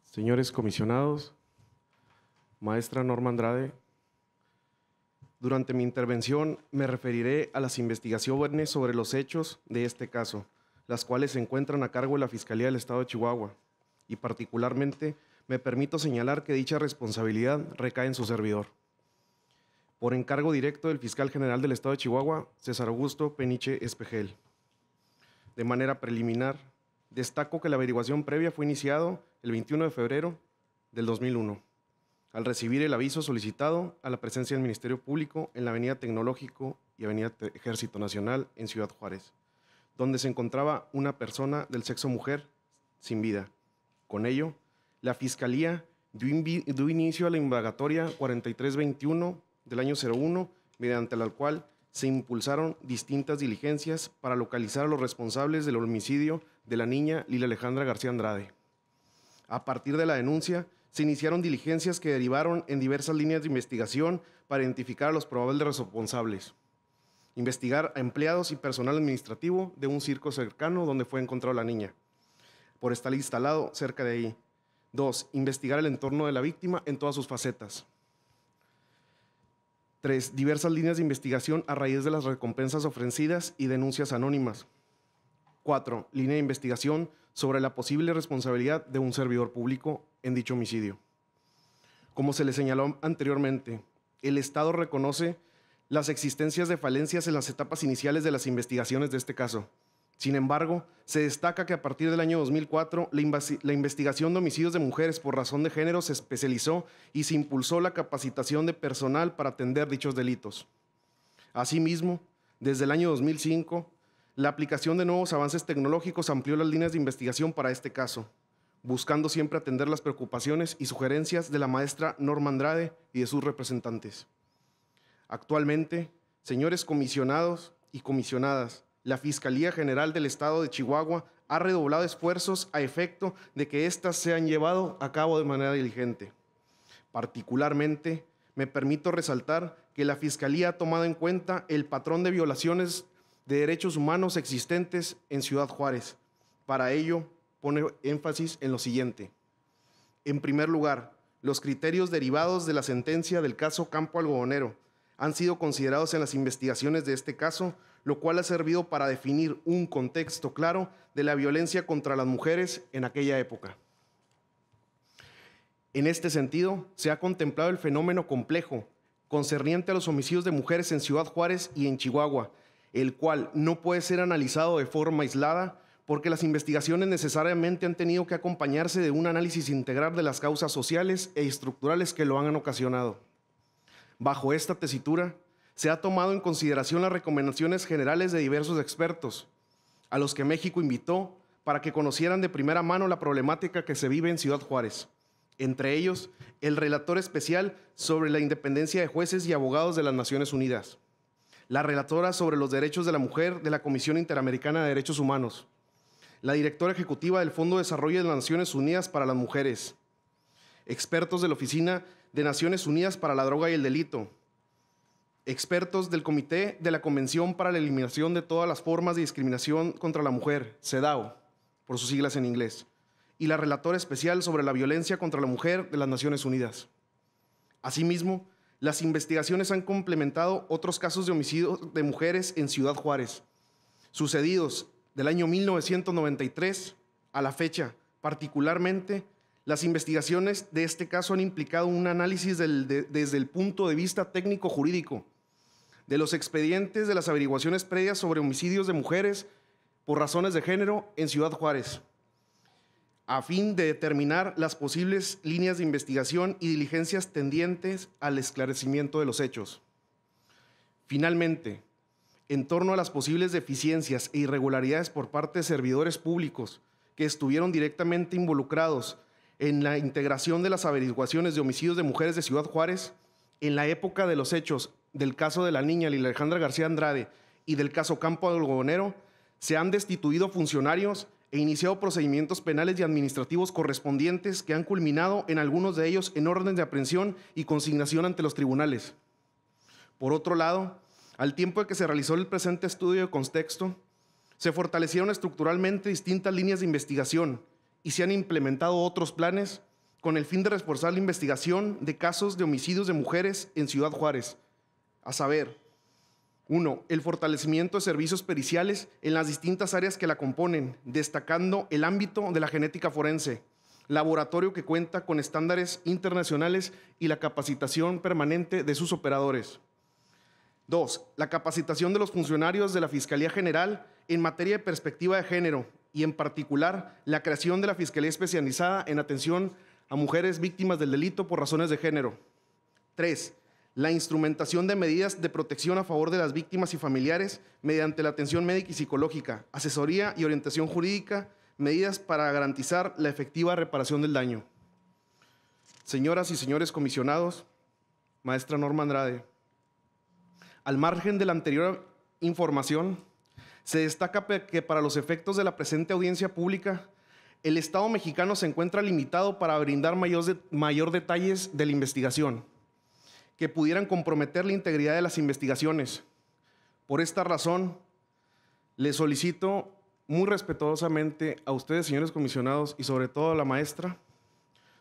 Señores comisionados, maestra Norma Andrade, durante mi intervención me referiré a las investigaciones sobre los hechos de este caso, las cuales se encuentran a cargo de la Fiscalía del Estado de Chihuahua, y particularmente me permito señalar que dicha responsabilidad recae en su servidor. Por encargo directo del fiscal general del Estado de Chihuahua, César Augusto Peniche Espejel. De manera preliminar, destaco que la averiguación previa fue iniciado el 21 de febrero del 2001, al recibir el aviso solicitado a la presencia del Ministerio Público en la Avenida Tecnológico y Avenida Ejército Nacional en Ciudad Juárez, donde se encontraba una persona del sexo mujer sin vida, con ello, la Fiscalía dio, inicio a la Invagatoria 4321 del año 01, mediante la cual se impulsaron distintas diligencias para localizar a los responsables del homicidio de la niña Lila Alejandra García Andrade. A partir de la denuncia, se iniciaron diligencias que derivaron en diversas líneas de investigación para identificar a los probables responsables. Investigar a empleados y personal administrativo de un circo cercano donde fue encontrada la niña por estar instalado cerca de ahí. Dos, investigar el entorno de la víctima en todas sus facetas. Tres, diversas líneas de investigación a raíz de las recompensas ofrecidas y denuncias anónimas. Cuatro, línea de investigación sobre la posible responsabilidad de un servidor público en dicho homicidio. Como se le señaló anteriormente, el Estado reconoce las existencias de falencias en las etapas iniciales de las investigaciones de este caso, sin embargo, se destaca que a partir del año 2004 la, investigación de homicidios de mujeres por razón de género se especializó y se impulsó la capacitación de personal para atender dichos delitos. Asimismo, desde el año 2005, la aplicación de nuevos avances tecnológicos amplió las líneas de investigación para este caso, buscando siempre atender las preocupaciones y sugerencias de la maestra Norma Andrade y de sus representantes. Actualmente, señores comisionados y comisionadas, la Fiscalía General del Estado de Chihuahua ha redoblado esfuerzos a efecto de que éstas sean llevado a cabo de manera diligente. Particularmente, me permito resaltar que la Fiscalía ha tomado en cuenta el patrón de violaciones de derechos humanos existentes en Ciudad Juárez. Para ello, pone énfasis en lo siguiente. En primer lugar, los criterios derivados de la sentencia del caso Campo Algodonero han sido considerados en las investigaciones de este caso lo cual ha servido para definir un contexto claro de la violencia contra las mujeres en aquella época. En este sentido, se ha contemplado el fenómeno complejo concerniente a los homicidios de mujeres en Ciudad Juárez y en Chihuahua, el cual no puede ser analizado de forma aislada porque las investigaciones necesariamente han tenido que acompañarse de un análisis integral de las causas sociales e estructurales que lo han ocasionado. Bajo esta tesitura, se ha tomado en consideración las recomendaciones generales de diversos expertos, a los que México invitó para que conocieran de primera mano la problemática que se vive en Ciudad Juárez, entre ellos el relator especial sobre la independencia de jueces y abogados de las Naciones Unidas, la relatora sobre los derechos de la mujer de la Comisión Interamericana de Derechos Humanos, la directora ejecutiva del Fondo de Desarrollo de las Naciones Unidas para las Mujeres, expertos de la Oficina de Naciones Unidas para la Droga y el Delito, expertos del Comité de la Convención para la Eliminación de todas las formas de discriminación contra la mujer, CEDAW, por sus siglas en inglés, y la relatora especial sobre la violencia contra la mujer de las Naciones Unidas. Asimismo, las investigaciones han complementado otros casos de homicidios de mujeres en Ciudad Juárez, sucedidos del año 1993 a la fecha. Particularmente, las investigaciones de este caso han implicado un análisis desde el punto de vista técnico-jurídico, de los expedientes de las averiguaciones previas sobre homicidios de mujeres por razones de género en Ciudad Juárez, a fin de determinar las posibles líneas de investigación y diligencias tendientes al esclarecimiento de los hechos. Finalmente, en torno a las posibles deficiencias e irregularidades por parte de servidores públicos que estuvieron directamente involucrados en la integración de las averiguaciones de homicidios de mujeres de Ciudad Juárez en la época de los hechos del caso de la niña Lila Alejandra García Andrade y del caso Campo Algodonero, se han destituido funcionarios e iniciado procedimientos penales y administrativos correspondientes que han culminado en algunos de ellos en órdenes de aprehensión y consignación ante los tribunales. Por otro lado, al tiempo de que se realizó el presente estudio de contexto, se fortalecieron estructuralmente distintas líneas de investigación y se han implementado otros planes con el fin de reforzar la investigación de casos de homicidios de mujeres en Ciudad Juárez, a saber, 1. El fortalecimiento de servicios periciales en las distintas áreas que la componen, destacando el ámbito de la genética forense, laboratorio que cuenta con estándares internacionales y la capacitación permanente de sus operadores. 2. La capacitación de los funcionarios de la Fiscalía General en materia de perspectiva de género y en particular la creación de la Fiscalía Especializada en Atención a Mujeres Víctimas del Delito por Razones de Género. Tres, la instrumentación de medidas de protección a favor de las víctimas y familiares mediante la atención médica y psicológica, asesoría y orientación jurídica, medidas para garantizar la efectiva reparación del daño. Señoras y señores comisionados, maestra Norma Andrade, al margen de la anterior información, se destaca que para los efectos de la presente audiencia pública, el Estado mexicano se encuentra limitado para brindar mayor, mayor detalles de la investigación que pudieran comprometer la integridad de las investigaciones. Por esta razón, le solicito muy respetuosamente a ustedes, señores comisionados, y sobre todo a la maestra,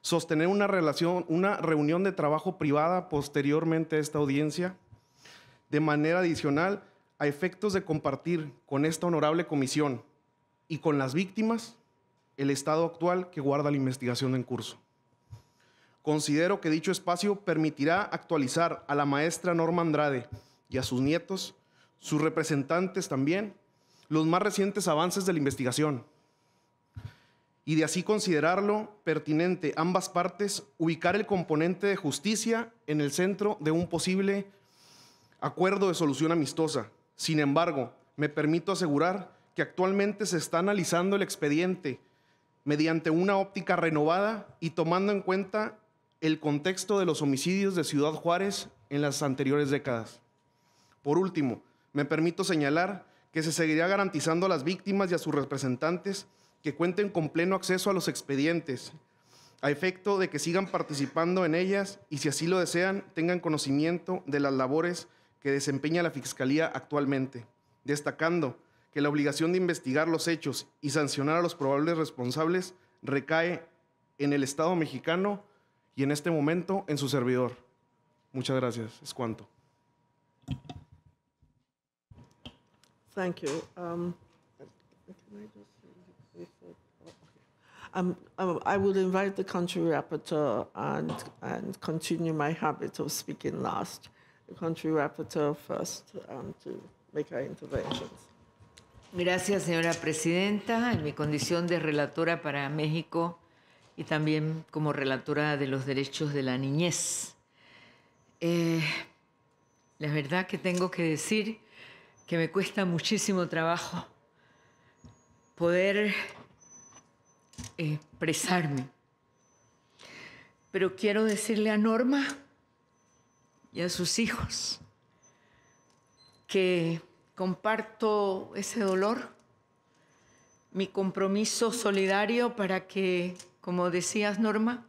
sostener una, relación, una reunión de trabajo privada posteriormente a esta audiencia, de manera adicional a efectos de compartir con esta honorable comisión y con las víctimas el estado actual que guarda la investigación en curso. Considero que dicho espacio permitirá actualizar a la maestra Norma Andrade y a sus nietos, sus representantes también, los más recientes avances de la investigación y de así considerarlo pertinente ambas partes ubicar el componente de justicia en el centro de un posible acuerdo de solución amistosa. Sin embargo, me permito asegurar que actualmente se está analizando el expediente mediante una óptica renovada y tomando en cuenta el contexto de los homicidios de Ciudad Juárez en las anteriores décadas. Por último, me permito señalar que se seguirá garantizando a las víctimas y a sus representantes que cuenten con pleno acceso a los expedientes, a efecto de que sigan participando en ellas y si así lo desean, tengan conocimiento de las labores que desempeña la Fiscalía actualmente, destacando que la obligación de investigar los hechos y sancionar a los probables responsables recae en el Estado mexicano y en este momento en su servidor. Muchas gracias. Es cuanto. Thank you. Um, Um, um, I would invite the country rapporteur and, and continue my habit of speaking last. The country rapporteur first um, to make her interventions. Gracias, señora presidenta. En mi condición de relatora para México, y también como relatora de los derechos de la niñez. Eh, la verdad que tengo que decir que me cuesta muchísimo trabajo poder expresarme. Pero quiero decirle a Norma y a sus hijos que comparto ese dolor, mi compromiso solidario para que como decías Norma,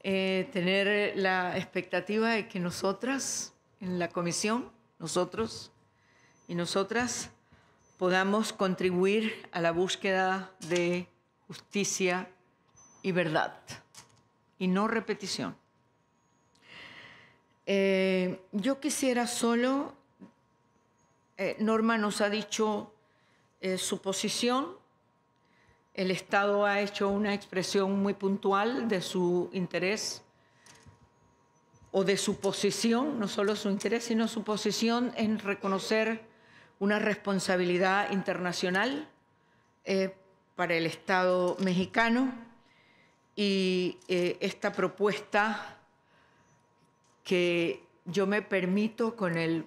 eh, tener la expectativa de que nosotras en la comisión, nosotros y nosotras, podamos contribuir a la búsqueda de justicia y verdad y no repetición. Eh, yo quisiera solo, eh, Norma nos ha dicho su posición el Estado ha hecho una expresión muy puntual de su interés o de su posición, no solo su interés, sino su posición en reconocer una responsabilidad internacional eh, para el Estado mexicano y eh, esta propuesta que yo me permito, con el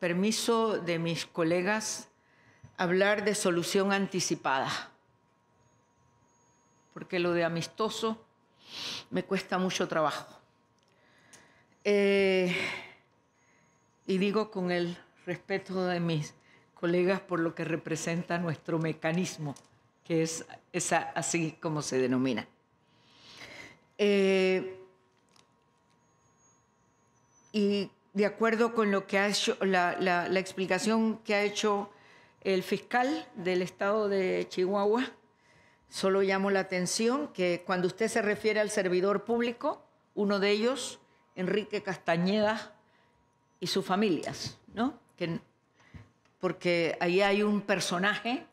permiso de mis colegas, hablar de solución anticipada porque lo de amistoso me cuesta mucho trabajo. Eh, y digo con el respeto de mis colegas por lo que representa nuestro mecanismo, que es así como se denomina. Eh, y de acuerdo con lo que ha hecho la explicación que ha hecho el fiscal del estado de Chihuahua, Solo llamo la atención que cuando usted se refiere al servidor público, uno de ellos, Enrique Castañeda, y sus familias, ¿no? porque ahí hay un personaje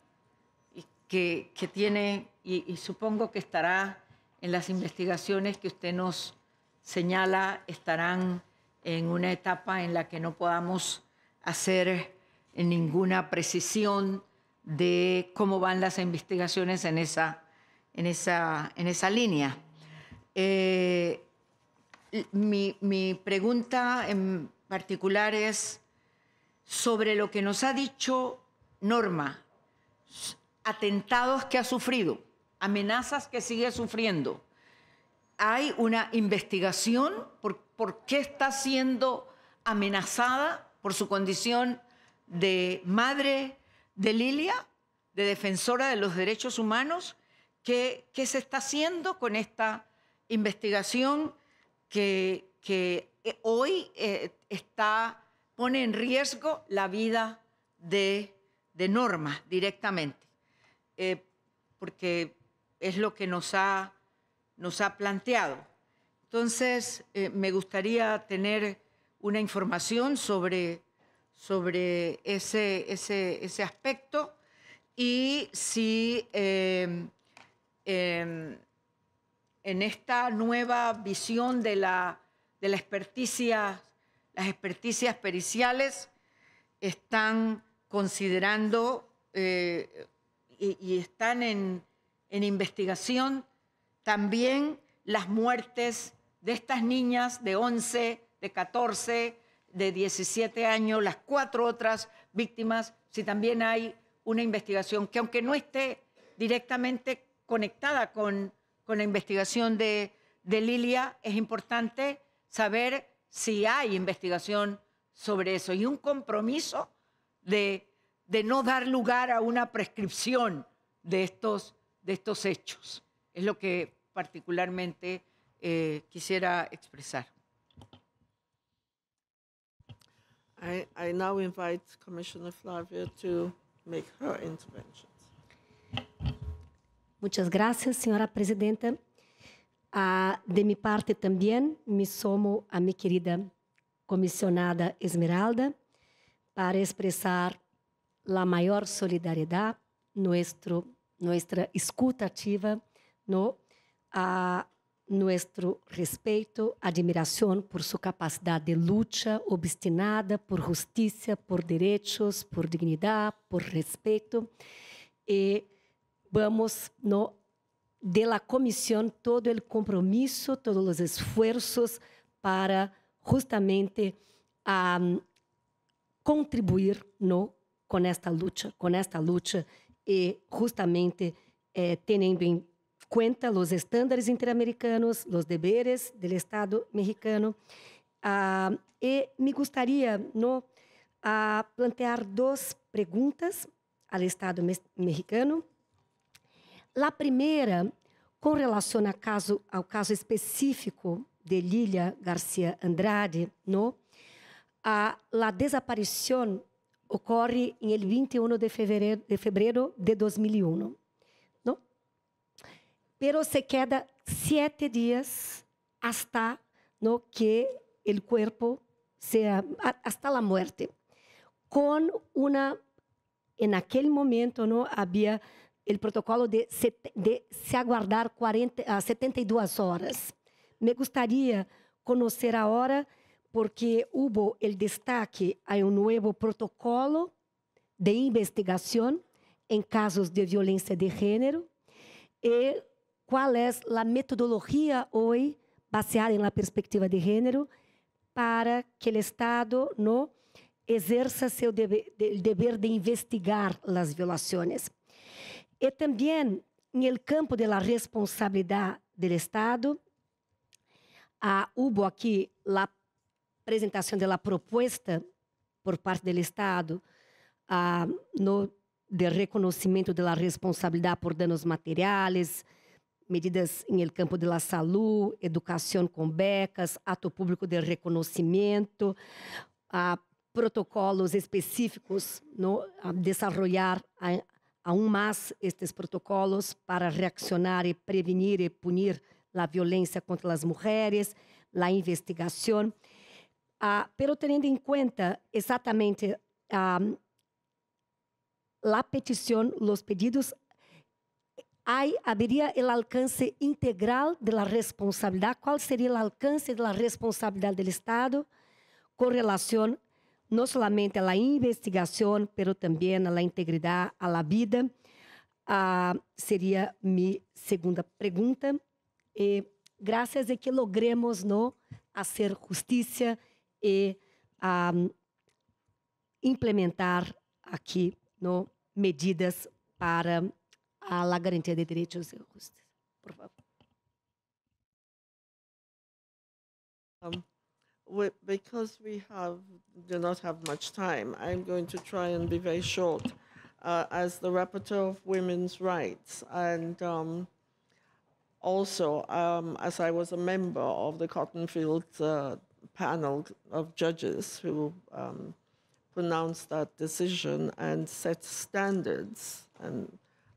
que, tiene, y supongo que estará en las investigaciones que usted nos señala, estarán en una etapa en la que no podamos hacer ninguna precisión de cómo van las investigaciones en esa, en esa, en esa línea. Eh, mi, pregunta en particular es sobre lo que nos ha dicho Norma, atentados que ha sufrido, amenazas que sigue sufriendo. ¿Hay una investigación por, por qué está siendo amenazada por su condición de madre, de Lilia, de defensora de los derechos humanos, ¿qué, se está haciendo con esta investigación que, que eh, hoy eh, está, pone en riesgo la vida de, de Norma directamente? Eh, porque es lo que nos ha, nos ha planteado. Entonces, me gustaría tener una información sobre sobre ese, aspecto y si eh, eh, en esta nueva visión de, las experticias periciales están considerando eh, y, están en, en investigación también las muertes de estas niñas de 11, de 14, de 17 años, las cuatro otras víctimas, si también hay una investigación que aunque no esté directamente conectada con, la investigación de, Lilia, es importante saber si hay investigación sobre eso y un compromiso de, no dar lugar a una prescripción de estos, de estos hechos. Es lo que particularmente eh, quisiera expresar. I, I now invite Commissioner Flavia to make her intervention. Muchas gracias, señora presidenta. Ah, de mi parte también me somo a mi querida comisionada Esmeralda para expresar la mayor solidaridad, nuestro, nuestra escuta activa, ¿no? a, ah, nosso respeito, admiração por sua capacidade de luta obstinada por justiça, por direitos, por dignidade, por respeito. E vamos no de la comisión todo el compromisso, todos os esforços para justamente um, contribuir no com esta luta, com esta luta e justamente eh, em cuenta los estándares interamericanos, los deberes del Estado mexicano. e ah, me gostaria no, ah, plantear duas perguntas ao Estado mexicano. A primeira, com relação a caso, ao caso específico de Lilia Garcia Andrade, no, a ah, la desaparição ocorre em 21 de fevereiro de, febrero de 2001 pero se queda sete dias hasta no que el cuerpo sea hasta la muerte. Con una, en aquel momento no había el protocolo de, de se aguardar 40, 72 ah, horas. Me gustaría conocer ahora porque hubo el destaque a un nuevo protocolo de investigación en casos de violencia de género y eh, qual é a metodologia hoje, baseada na perspectiva de gênero, para que o Estado no exerça seu dever de investigar as violações. E também, no campo da responsabilidade do Estado, houve ah, aqui a apresentação da proposta por parte do Estado ah, no, de reconhecimento da responsabilidade por danos materiais, medidas em el campo de la salud, educación con becas, ato público de reconocimiento, a protocolos específicos, ¿no? a desarrollar a, aún más estes protocolos para reaccionar y prevenir y punir la violencia contra las mujeres, la investigación, ah, pero teniendo en cuenta exactamente ah, la petición, los pedidos haveria o alcance integral de responsabilidade qual seria o alcance de responsabilidade do Estado com relação não solamente a investigação, mas também à a à vida? Ah, seria minha segunda pergunta. E, graças a que logremos no fazer justiça e ah, implementar aqui no medidas para a la garantía de derechos y Por favor. Um, because we have do not have much time, I'm going to try and be very short. Uh, as the rapporteur of women's rights, and um, also um, as I was a member of the Cotton Fields uh, panel of judges who um, pronounced that decision and set standards and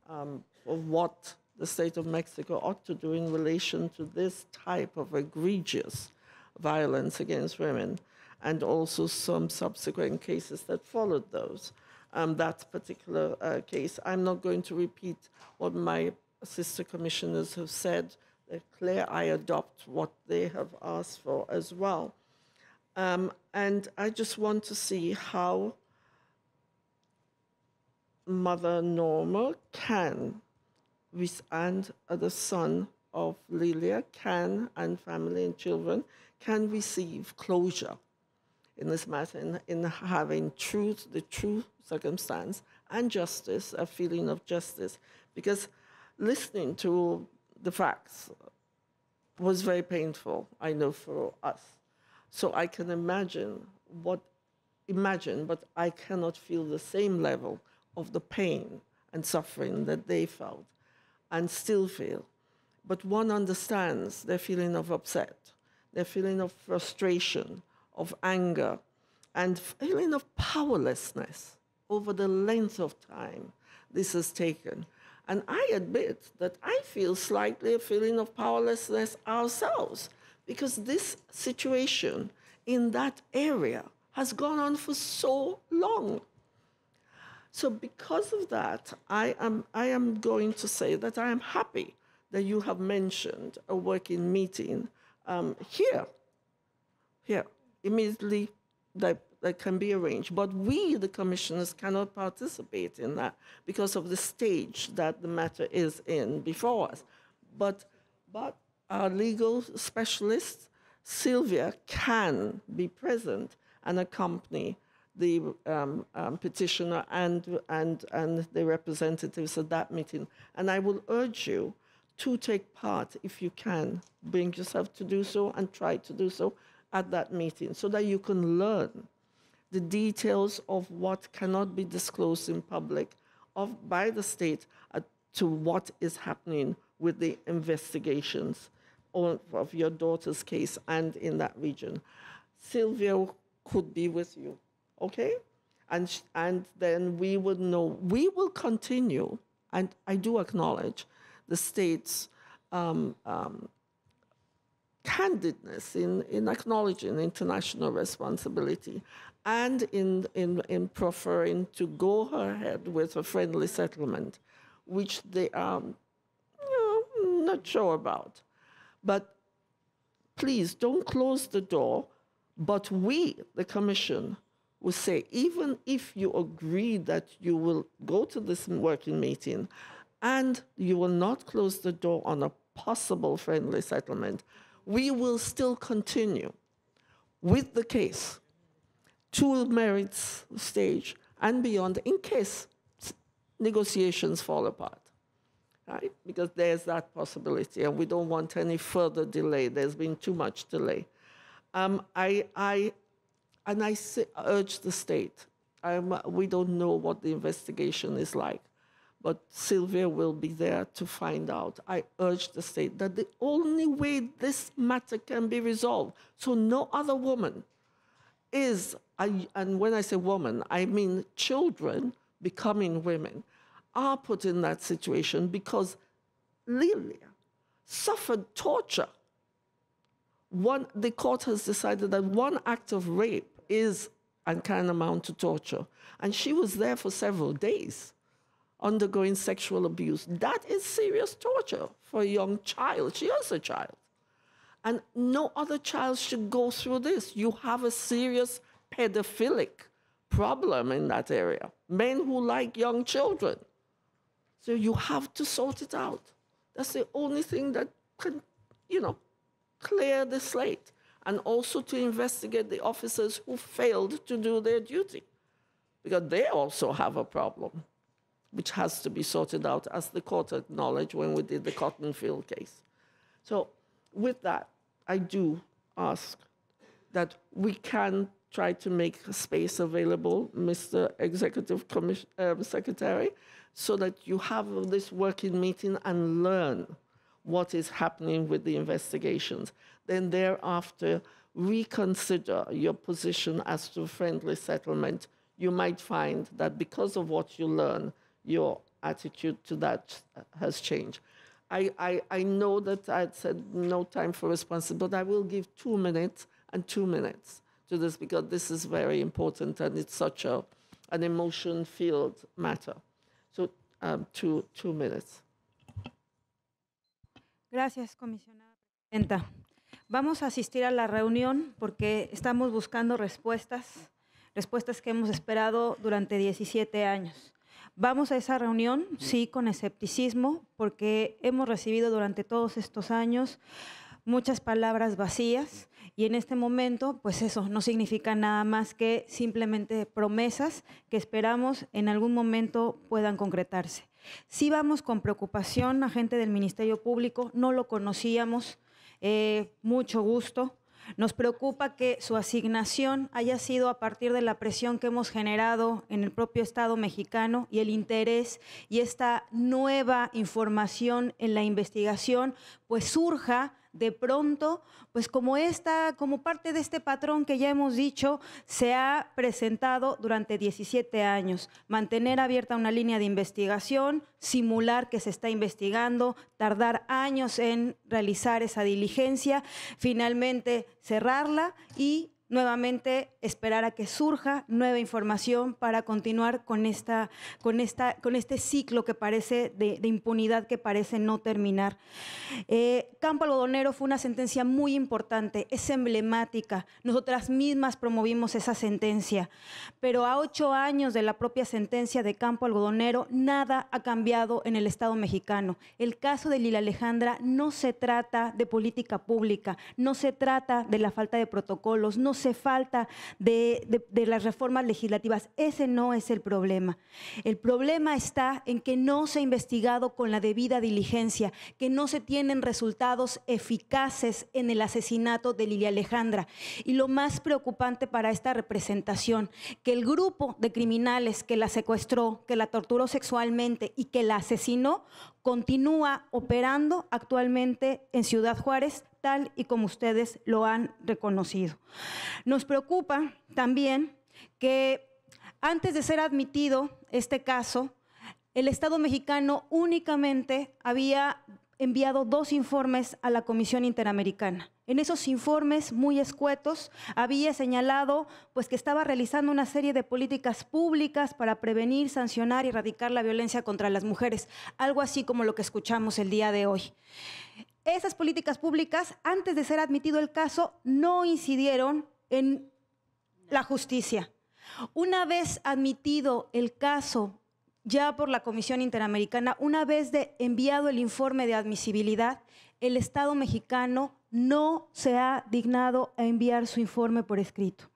um, of what the state of Mexico ought to do in relation to this type of egregious violence against women, and also some subsequent cases that followed those. Um, that particular uh, case. I'm not going to repeat what my sister commissioners have said. They're clear I adopt what they have asked for as well. Um, and I just want to see how Mother Norma can, with and the son of Lilia can, and family and children can receive closure in this matter, in, in having truth, the true circumstance, and justice, a feeling of justice. Because listening to the facts was very painful, I know, for us. So I can imagine what, imagine, but I cannot feel the same level of the pain and suffering that they felt and still feel. But one understands their feeling of upset, their feeling of frustration, of anger, and feeling of powerlessness over the length of time this has taken. And I admit that I feel slightly a feeling of powerlessness ourselves because this situation in that area has gone on for so long. So because of that, I am, I am going to say that I am happy that you have mentioned a working meeting um, here, here, immediately that, that can be arranged. But we, the commissioners, cannot participate in that because of the stage that the matter is in before us. But, but our legal specialist, Sylvia, can be present and accompany the um, um, petitioner and, and, and the representatives at that meeting. And I will urge you to take part if you can. Bring yourself to do so and try to do so at that meeting so that you can learn the details of what cannot be disclosed in public of, by the state uh, to what is happening with the investigations of, of your daughter's case and in that region. Silvio could be with you okay? And, and then we would know, we will continue, and I do acknowledge the state's um, um, candidness in, in acknowledging international responsibility and in, in, in preferring to go ahead with a friendly settlement, which they are you know, not sure about. But please don't close the door, but we, the Commission, we say, even if you agree that you will go to this working meeting and you will not close the door on a possible friendly settlement, we will still continue with the case to merits stage and beyond in case negotiations fall apart. Right? Because there's that possibility, and we don't want any further delay. There's been too much delay. Um, I, I and I urge the state. I'm, we don't know what the investigation is like, but Sylvia will be there to find out. I urge the state that the only way this matter can be resolved, so no other woman is, and when I say woman, I mean children becoming women, are put in that situation because Lilia suffered torture. One, the court has decided that one act of rape is and can amount to torture. And she was there for several days undergoing sexual abuse. That is serious torture for a young child. She is a child. And no other child should go through this. You have a serious pedophilic problem in that area. Men who like young children. So you have to sort it out. That's the only thing that can, you know, clear the slate and also to investigate the officers who failed to do their duty, because they also have a problem, which has to be sorted out, as the court acknowledged when we did the cotton field case. So, with that, I do ask that we can try to make space available, Mr. Executive Commission, um, Secretary, so that you have this working meeting and learn what is happening with the investigations then thereafter reconsider your position as to friendly settlement. You might find that because of what you learn, your attitude to that has changed. I, I, I know that I had said no time for responses, but I will give two minutes and two minutes to this because this is very important and it's such a, an emotion filled matter. So, um, two, two minutes. Gracias, Comisionada Presidenta. Vamos a asistir a la reunión porque estamos buscando respuestas, respuestas que hemos esperado durante 17 años. Vamos a esa reunión, sí, con escepticismo, porque hemos recibido durante todos estos años muchas palabras vacías y en este momento, pues eso no significa nada más que simplemente promesas que esperamos en algún momento puedan concretarse. Sí vamos con preocupación a gente del Ministerio Público, no lo conocíamos, eh, mucho gusto. Nos preocupa que su asignación haya sido a partir de la presión que hemos generado en el propio Estado mexicano y el interés y esta nueva información en la investigación, pues surja de pronto, pues como esta, como parte de este patrón que ya hemos dicho, se ha presentado durante 17 años. Mantener abierta una línea de investigación, simular que se está investigando, tardar años en realizar esa diligencia, finalmente cerrarla y nuevamente esperar a que surja nueva información para continuar con, esta, con, esta, con este ciclo que parece de, impunidad que parece no terminar. Eh, Campo Algodonero fue una sentencia muy importante, es emblemática. Nosotras mismas promovimos esa sentencia, pero a ocho años de la propia sentencia de Campo Algodonero, nada ha cambiado en el Estado mexicano. El caso de Lila Alejandra no se trata de política pública, no se trata de la falta de protocolos, no se hace falta de, de las reformas legislativas. Ese no es el problema. El problema está en que no se ha investigado con la debida diligencia, que no se tienen resultados eficaces en el asesinato de Lilia Alejandra. Y lo más preocupante para esta representación, que el grupo de criminales que la secuestró, que la torturó sexualmente y que la asesinó, continúa operando actualmente en Ciudad Juárez, tal y como ustedes lo han reconocido. Nos preocupa también que antes de ser admitido este caso, el Estado mexicano únicamente había enviado dos informes a la Comisión Interamericana. En esos informes muy escuetos había señalado pues que estaba realizando una serie de políticas públicas para prevenir, sancionar y erradicar la violencia contra las mujeres, algo así como lo que escuchamos el día de hoy. Esas políticas públicas, antes de ser admitido el caso, no incidieron en la justicia. Una vez admitido el caso ya por la Comisión Interamericana, una vez de enviado el informe de admisibilidad, el Estado mexicano no se ha dignado a enviar su informe por escrito.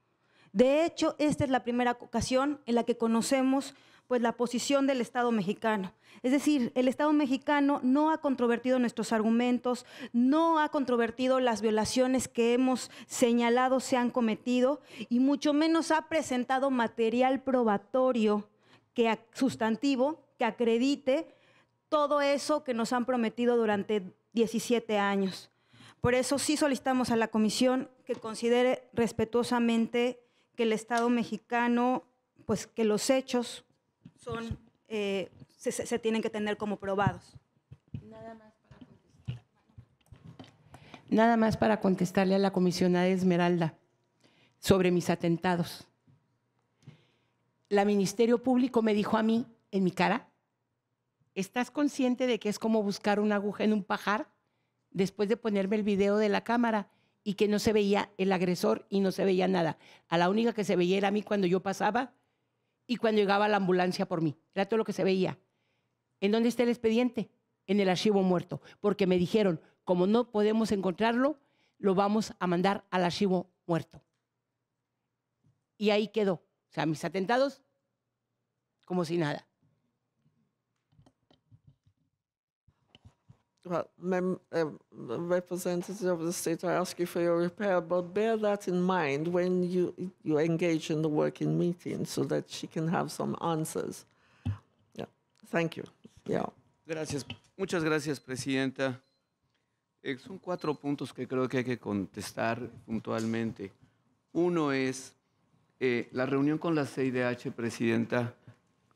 De hecho, esta es la primera ocasión en la que conocemos pues, la posición del Estado mexicano. Es decir, el Estado mexicano no ha controvertido nuestros argumentos, no ha controvertido las violaciones que hemos señalado se han cometido y mucho menos ha presentado material probatorio que, sustantivo que acredite todo eso que nos han prometido durante 17 años. Por eso sí solicitamos a la Comisión que considere respetuosamente que el Estado mexicano, pues que los hechos son, eh, se, tienen que tener como probados. Nada más. para Nada más para contestarle a la comisionada Esmeralda sobre mis atentados la Ministerio Público me dijo a mí, en mi cara, ¿estás consciente de que es como buscar una aguja en un pajar? Después de ponerme el video de la cámara y que no se veía el agresor y no se veía nada. A la única que se veía era a mí cuando yo pasaba y cuando llegaba la ambulancia por mí. Era todo lo que se veía. ¿En dónde está el expediente? En el archivo muerto. Porque me dijeron, como no podemos encontrarlo, lo vamos a mandar al archivo muerto. Y ahí quedó. O sea, mis atentados, como si nada. Well, mem- uh, representative of the state, I ask you for your repair, but bear that in mind when you, you engage in the working meeting so that she can have some answers. Yeah. Thank you. Yeah. Gracias. Muchas gracias, Presidenta. Eh, son cuatro puntos que creo que hay que contestar puntualmente. Uno es eh, la reunión con la CIDH, Presidenta,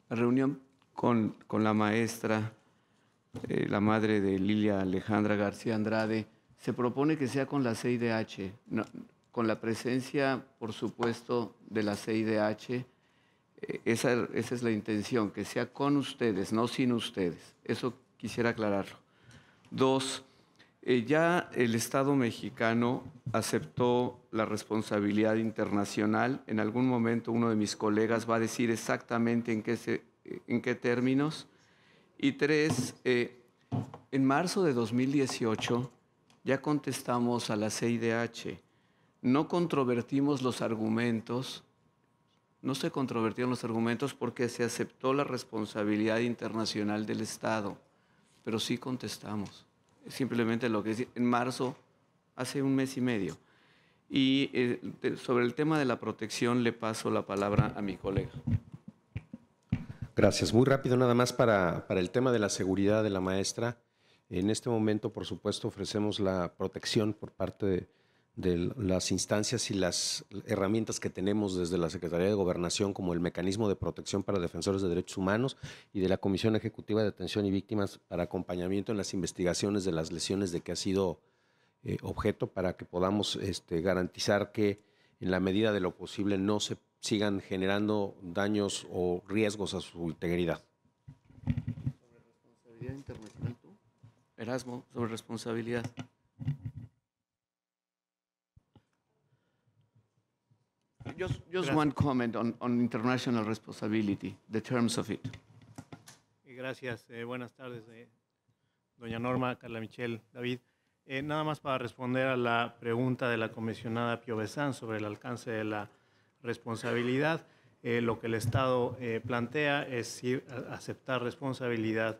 la reunión con, la maestra, eh, la madre de Lilia Alejandra García Andrade, se propone que sea con la CIDH, con la presencia, por supuesto, de la CIDH. Eh, esa, esa es la intención, que sea con ustedes, no sin ustedes. Eso quisiera aclararlo. Dos, eh, ya el Estado mexicano aceptó la responsabilidad internacional. En algún momento uno de mis colegas va a decir exactamente en qué, términos. Y tres, eh, en marzo de 2018 ya contestamos a la CIDH. No controvertimos los argumentos, no se controvertieron los argumentos porque se aceptó la responsabilidad internacional del Estado, pero sí contestamos simplemente lo que es en marzo, hace un mes y medio. Y eh, sobre el tema de la protección le paso la palabra a mi colega. Gracias. Muy rápido nada más para el tema de la seguridad de la maestra. En este momento, por supuesto, ofrecemos la protección por parte de de las instancias y las herramientas que tenemos desde la Secretaría de Gobernación, como el Mecanismo de Protección para Defensores de Derechos Humanos y de la Comisión Ejecutiva de Atención y Víctimas para acompañamiento en las investigaciones de las lesiones de que ha sido eh, objeto, para que podamos este, garantizar que en la medida de lo posible no se sigan generando daños o riesgos a su integridad. Erasmo, sobre responsabilidad. Just, one comment on, international responsibility, the terms of it. Eh, gracias. Eh, buenas tardes, eh, doña Norma, Carla Michel, David. nada más para responder a la pregunta de la comisionada Piovesan sobre el alcance de la responsabilidad. lo que el Estado plantea es aceptar responsabilidad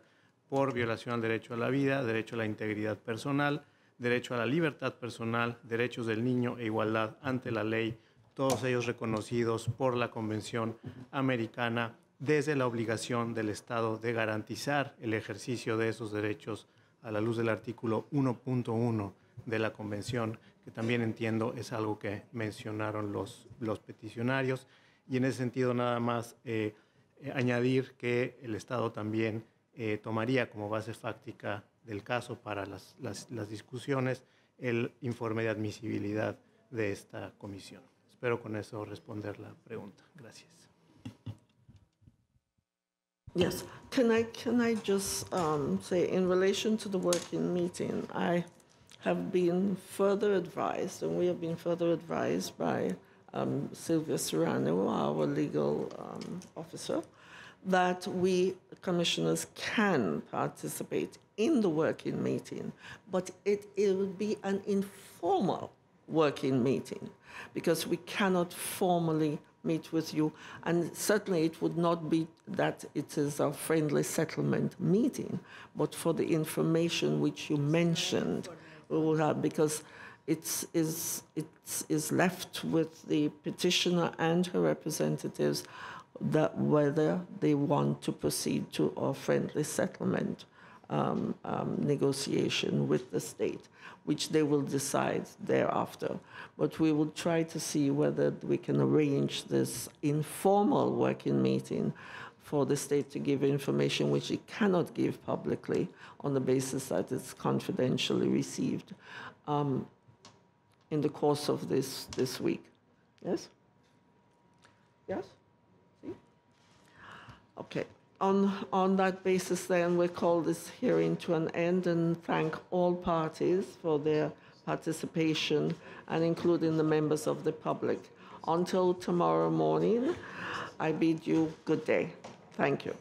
por violación al derecho a la vida, derecho a la integridad personal, derecho a la libertad personal, derechos del niño e igualdad ante la ley todos ellos reconocidos por la Convención Americana desde la obligación del Estado de garantizar el ejercicio de esos derechos a la luz del artículo 1.1 de la Convención, que también entiendo es algo que mencionaron los, los peticionarios. Y en ese sentido, nada más eh, eh, añadir que el Estado también eh, tomaría como base fáctica del caso para las, las discusiones el informe de admisibilidad de esta comisión. Espero con eso responder la pregunta. Gracias. Yes, can I can I just um, say in relation to the working meeting, I have been further advised, and we have been further advised by um, Sylvia Serrano, our legal um, officer, that we commissioners can participate in the working meeting, but it, it will be an informal working meeting because we cannot formally meet with you. And certainly it would not be that it is a friendly settlement meeting, but for the information which you mentioned, we will have, because it's, is, it's, is left with the petitioner and her representatives that whether they want to proceed to a friendly settlement um, um, negotiation with the state, which they will decide thereafter. But we will try to see whether we can arrange this informal working meeting for the state to give information which it cannot give publicly on the basis that it's confidentially received um, in the course of this, this week. Yes? Yes? See? Okay on, on that basis, then we call this hearing to an end and thank all parties for their participation and including the members of the public. Until tomorrow morning, I bid you good day. Thank you.